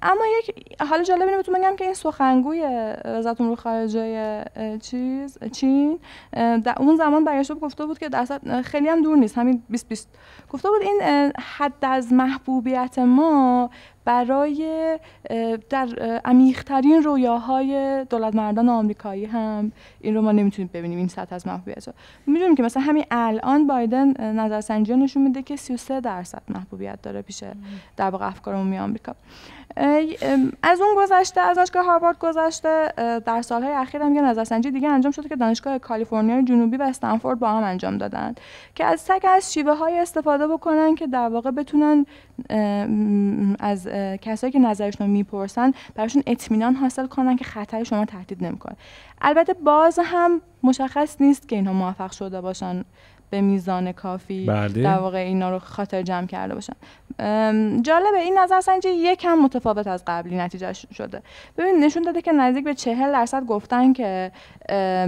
Speaker 6: اما یک حالا جالب اینه بهتون بگم که این سخنگوی وزارت امور خارجه چیز چین در اون زمان برگشته گفته بود که دست خیلی هم دور نیست همین 20 20 گفته بود این حد از محبوبیت ما برای در عمیقترین رویاهای دولت مردان آمریکایی هم این رو ما نمیتونیم ببینیم این سطح از محبوبیت رو میدونیم که مثلا همین الان بایدن نظرسنجی نشون میده که 33 درصد محبوبیت داره پیش در واقع افکار عمومی آمریکا از اون گذشته از دانشگاه هاروارد گذشته در سالهای اخیر هم یه نظرسنجی دیگه انجام شده که دانشگاه کالیفرنیا جنوبی و استنفورد با هم انجام دادند که از سگ از شیوه های استفاده بکنن که در واقع بتونن از کسایی که نظرشون رو میپرسن براشون اطمینان حاصل کنن که خطر شما تهدید نمیکنه البته باز هم مشخص نیست که اینها موفق شده باشن به میزان کافی بله. در واقع اینا رو خاطر جمع کرده باشن جالبه این نظر سنجی یکم متفاوت از قبلی نتیجه شده ببین نشون داده که نزدیک به چهل درصد گفتن که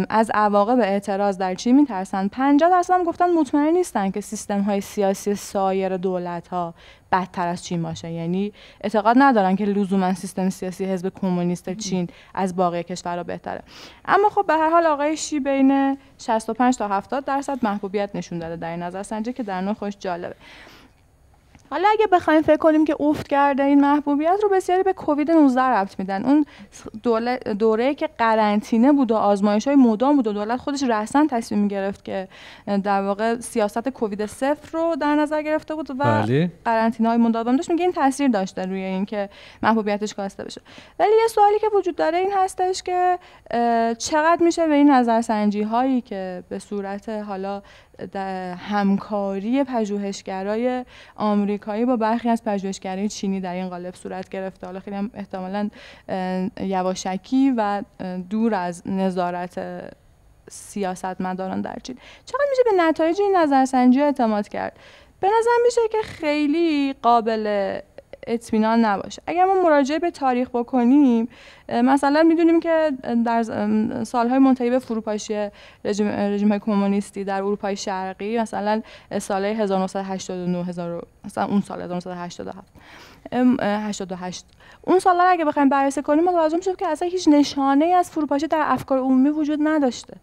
Speaker 6: از عواقب اعتراض در چی میترسن 50 درصد هم گفتن مطمئن نیستن که سیستم های سیاسی سایر دولت ها بدتر از چین باشه یعنی اعتقاد ندارن که لزوما سیستم سیاسی حزب کمونیست چین از کشور کشورها بهتره اما خب به هر حال آقای شی بین 65 تا 70 درصد محبوبیت نشون داده در این نظر سنجی که در نوع خوش جالبه حالا اگه بخوایم فکر کنیم که افت کرده این محبوبیت رو بسیاری به کووید 19 ربط میدن اون دوره که قرنطینه بود و آزمایش های مدام بود و دولت خودش رسما تصمیم گرفت که در واقع سیاست کووید صفر رو در نظر گرفته بود و بله. قرنطینه های مداوم داشت میگه این تاثیر داشته روی اینکه محبوبیتش کاسته بشه ولی یه سوالی که وجود داره این هستش که چقدر میشه به این نظرسنجی هایی که به صورت حالا همکاری پژوهشگرای آمریکایی با برخی از پژوهشگرای چینی در این قالب صورت گرفته حالا خیلی هم احتمالا یواشکی و دور از نظارت سیاستمداران در چین چقدر میشه به نتایج این نظرسنجی اعتماد کرد به نظر میشه که خیلی قابل اطمینان نباشه اگر ما مراجعه به تاریخ بکنیم مثلا میدونیم که در سالهای منتهی به فروپاشی رژیم, رژیم کمونیستی در اروپای شرقی مثلا سال 1989 مثلا اون سال 1987 88 اون سال‌ها اگه بخوایم بررسی کنیم متوجه شد که اصلا هیچ نشانه ای از فروپاشی در افکار عمومی وجود نداشته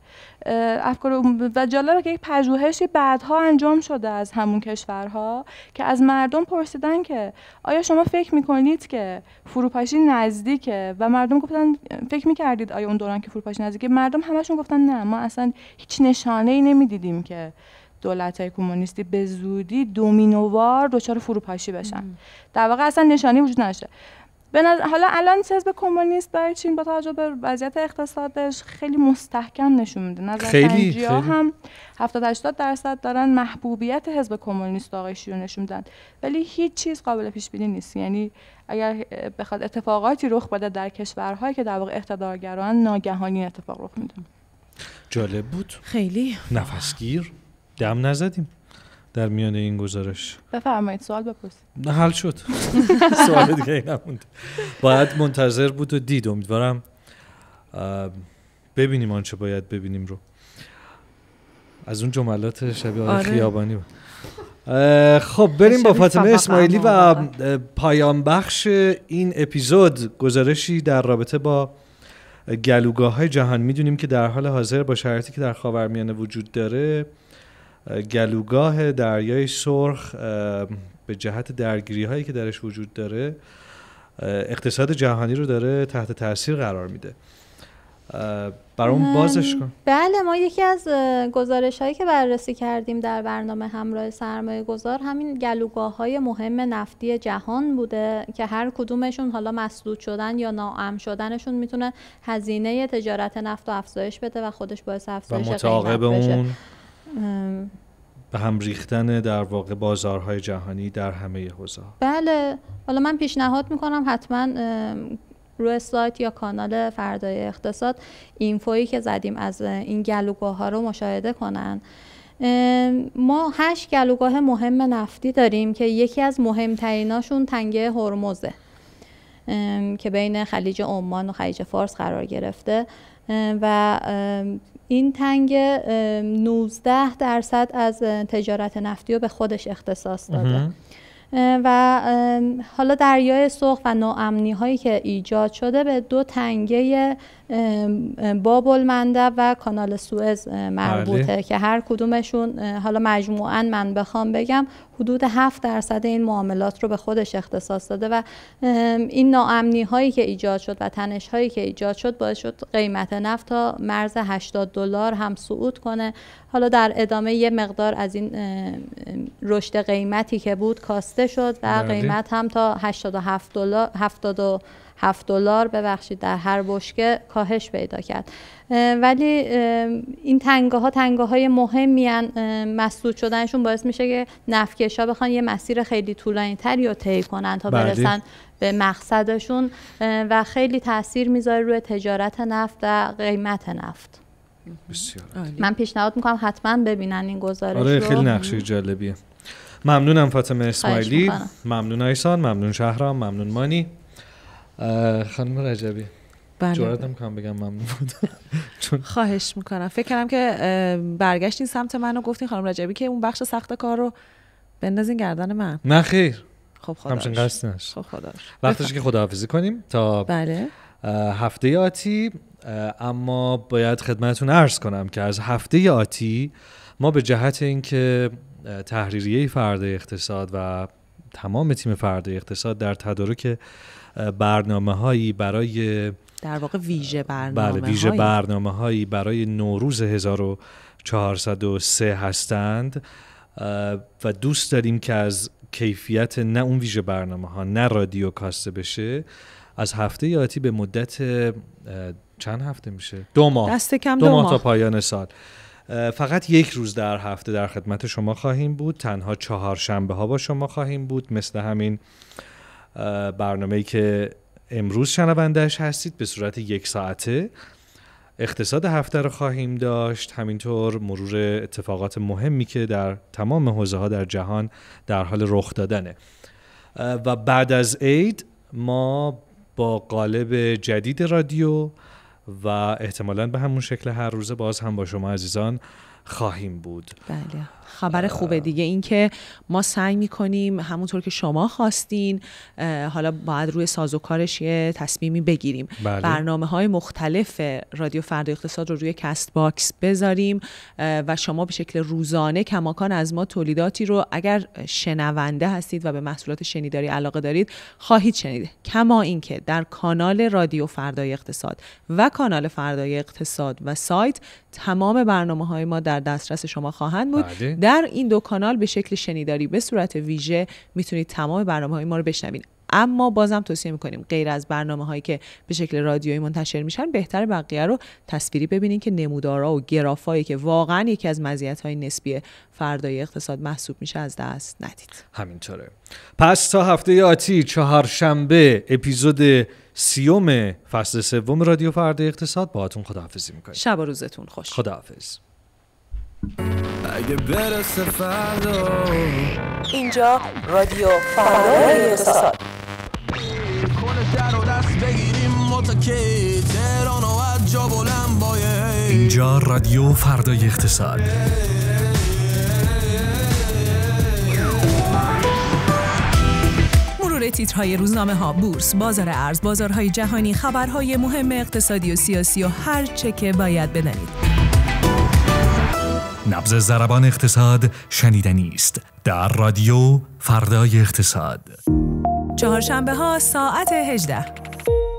Speaker 6: افکار و جالبه که یک پژوهشی بعدها انجام شده از همون کشورها که از مردم پرسیدن که آیا شما فکر میکنید که فروپاشی نزدیکه و مردم مردم گفتن فکر میکردید آیا اون دوران که فروپاشی نزدیکه مردم همشون گفتن نه ما اصلا هیچ نشانه ای نمیدیدیم که دولت های کمونیستی به زودی دومینووار دچار فروپاشی بشن در واقع اصلا نشانی وجود نداشته نظ... حالا الان حزب کمونیست برای چین با توجه به وضعیت اقتصادش خیلی مستحکم نشون میده نظر خیلی, هم 70 80 درصد دارن محبوبیت حزب کمونیست آقای رو نشون میدن ولی هیچ چیز قابل پیش بینی نیست یعنی اگر بخواد اتفاقاتی رخ بده در کشورهایی که در واقع اقتدارگران ناگهانی اتفاق رخ میده
Speaker 2: جالب بود خیلی نفسگیر دم نزدیم در میان این گزارش
Speaker 6: بفرمایید سوال بپرسید
Speaker 2: حل شد [laughs] سوال دیگه نموند باید منتظر بود و دید امیدوارم ببینیم آنچه باید ببینیم رو از اون جملات شبیه آره. خیابانی خب بریم با فاطمه اسماعیلی و پایان بخش این اپیزود گزارشی در رابطه با گلوگاه های جهان میدونیم که در حال حاضر با شرایطی که در خاورمیانه وجود داره گلوگاه دریای سرخ به جهت درگیری هایی که درش وجود داره اقتصاد جهانی رو داره تحت تاثیر قرار میده اون بازش کن
Speaker 5: بله ما یکی از گزارش هایی که بررسی کردیم در برنامه همراه سرمایه گذار همین گلوگاه های مهم نفتی جهان بوده که هر کدومشون حالا مسدود شدن یا ناام شدنشون میتونه هزینه تجارت نفت و افزایش بده و خودش باعث افزایش و اون
Speaker 2: به هم ریختن در واقع بازارهای جهانی در همه حوزه
Speaker 5: بله حالا من پیشنهاد میکنم حتما روی سایت یا کانال فردای اقتصاد اینفویی که زدیم از این گلوگاه ها رو مشاهده کنن ما هشت گلوگاه مهم نفتی داریم که یکی از مهمتریناشون تنگه هرمزه که بین خلیج عمان و خلیج فارس قرار گرفته و این تنگ 19 درصد از تجارت نفتی رو به خودش اختصاص داده و حالا دریای سرخ و ناامنی هایی که ایجاد شده به دو تنگه بابل مندب و کانال سوئز مربوطه بله. که هر کدومشون حالا مجموعا من بخوام بگم حدود 7 درصد این معاملات رو به خودش اختصاص داده و این ناامنی هایی که ایجاد شد و تنش هایی که ایجاد شد باعث شد قیمت نفت تا مرز 80 دلار هم صعود کنه حالا در ادامه یه مقدار از این رشد قیمتی که بود کاسته شد و بله. قیمت هم تا 87 دلار 7 دلار ببخشید در هر بشکه کاهش پیدا کرد ولی این تنگه ها تنگه های مهمی مسدود شدنشون باعث میشه که نفکش ها بخوان یه مسیر خیلی طولانی تری یا طی کنن تا بله. برسن به مقصدشون و خیلی تاثیر میذاره روی تجارت نفت و قیمت نفت بسیار من پیشنهاد میکنم حتما ببینن این گزارش آره خیلی نقشه
Speaker 2: جالبیه ممنونم فاطمه اسماعیلی ممنون آیسان ممنون شهرام ممنون مانی خانم رجبی
Speaker 3: بله. جوردم
Speaker 2: بگم ممنون بود [laughs] چون
Speaker 3: خواهش میکنم فکر کنم که برگشتین سمت منو گفتین خانم رجبی که اون بخش سخت کار رو بندازین گردن من نه
Speaker 2: خیر خب خدا همچنین خب خدا وقتش که خداحافظی کنیم تا بله هفته آتی اما باید خدمتتون عرض کنم که از هفته آتی ما به جهت اینکه تحریریه فرد اقتصاد و تمام تیم فرده اقتصاد در تدارک برنامه هایی برای
Speaker 3: در واقع ویژه برنامه بله ویژه برنامه
Speaker 2: هایی برای نوروز 1403 هستند و دوست داریم که از کیفیت نه اون ویژه برنامه ها نه رادیو کاسته بشه از هفته آتی به مدت چند هفته میشه دو ماه دست کم دو, ماه, تا پایان سال فقط یک روز در هفته در خدمت شما خواهیم بود تنها چهار شنبه ها با شما خواهیم بود مثل همین برنامه که امروز شنوندهش هستید به صورت یک ساعته اقتصاد هفته رو خواهیم داشت همینطور مرور اتفاقات مهمی که در تمام حوزه ها در جهان در حال رخ دادنه و بعد از عید ما با قالب جدید رادیو و احتمالا به همون شکل هر روزه باز هم با شما عزیزان خواهیم بود بله
Speaker 3: خبر خوبه دیگه اینکه ما سعی میکنیم همونطور که شما خواستین حالا باید روی کارش یه تصمیمی بگیریم بله. برنامه های مختلف رادیو فردا اقتصاد رو روی کست باکس بذاریم و شما به شکل روزانه کماکان از ما تولیداتی رو اگر شنونده هستید و به محصولات شنیداری علاقه دارید خواهید شنید کما اینکه در کانال رادیو فردای اقتصاد و کانال فردای اقتصاد و سایت تمام برنامه های ما در دسترس شما خواهند بود بله. در این دو کانال به شکل شنیداری به صورت ویژه میتونید تمام برنامه های ما رو بشنوید اما بازم توصیه میکنیم غیر از برنامه هایی که به شکل رادیویی منتشر میشن بهتر بقیه رو تصویری ببینین که نمودارا و گرافایی که واقعا یکی از مزیت های نسبی فردای اقتصاد محسوب میشه از دست
Speaker 2: ندید همینطوره پس تا هفته آتی چهارشنبه اپیزود سیوم فصل سوم رادیو فردا اقتصاد باهاتون خداحافظی میکنیم شب و روزتون خوش خداحافظ اگه فردا اینجا رادیو فردا اینجا رادیو فردا اقتصاد
Speaker 3: مرور تیترهای روزنامه ها بورس بازار ارز بازارهای جهانی خبرهای مهم اقتصادی و سیاسی و هر چه که باید بدانید
Speaker 2: نبز زربان اقتصاد شنیدنی است در رادیو فردای اقتصاد
Speaker 3: چهارشنبه ها ساعت 18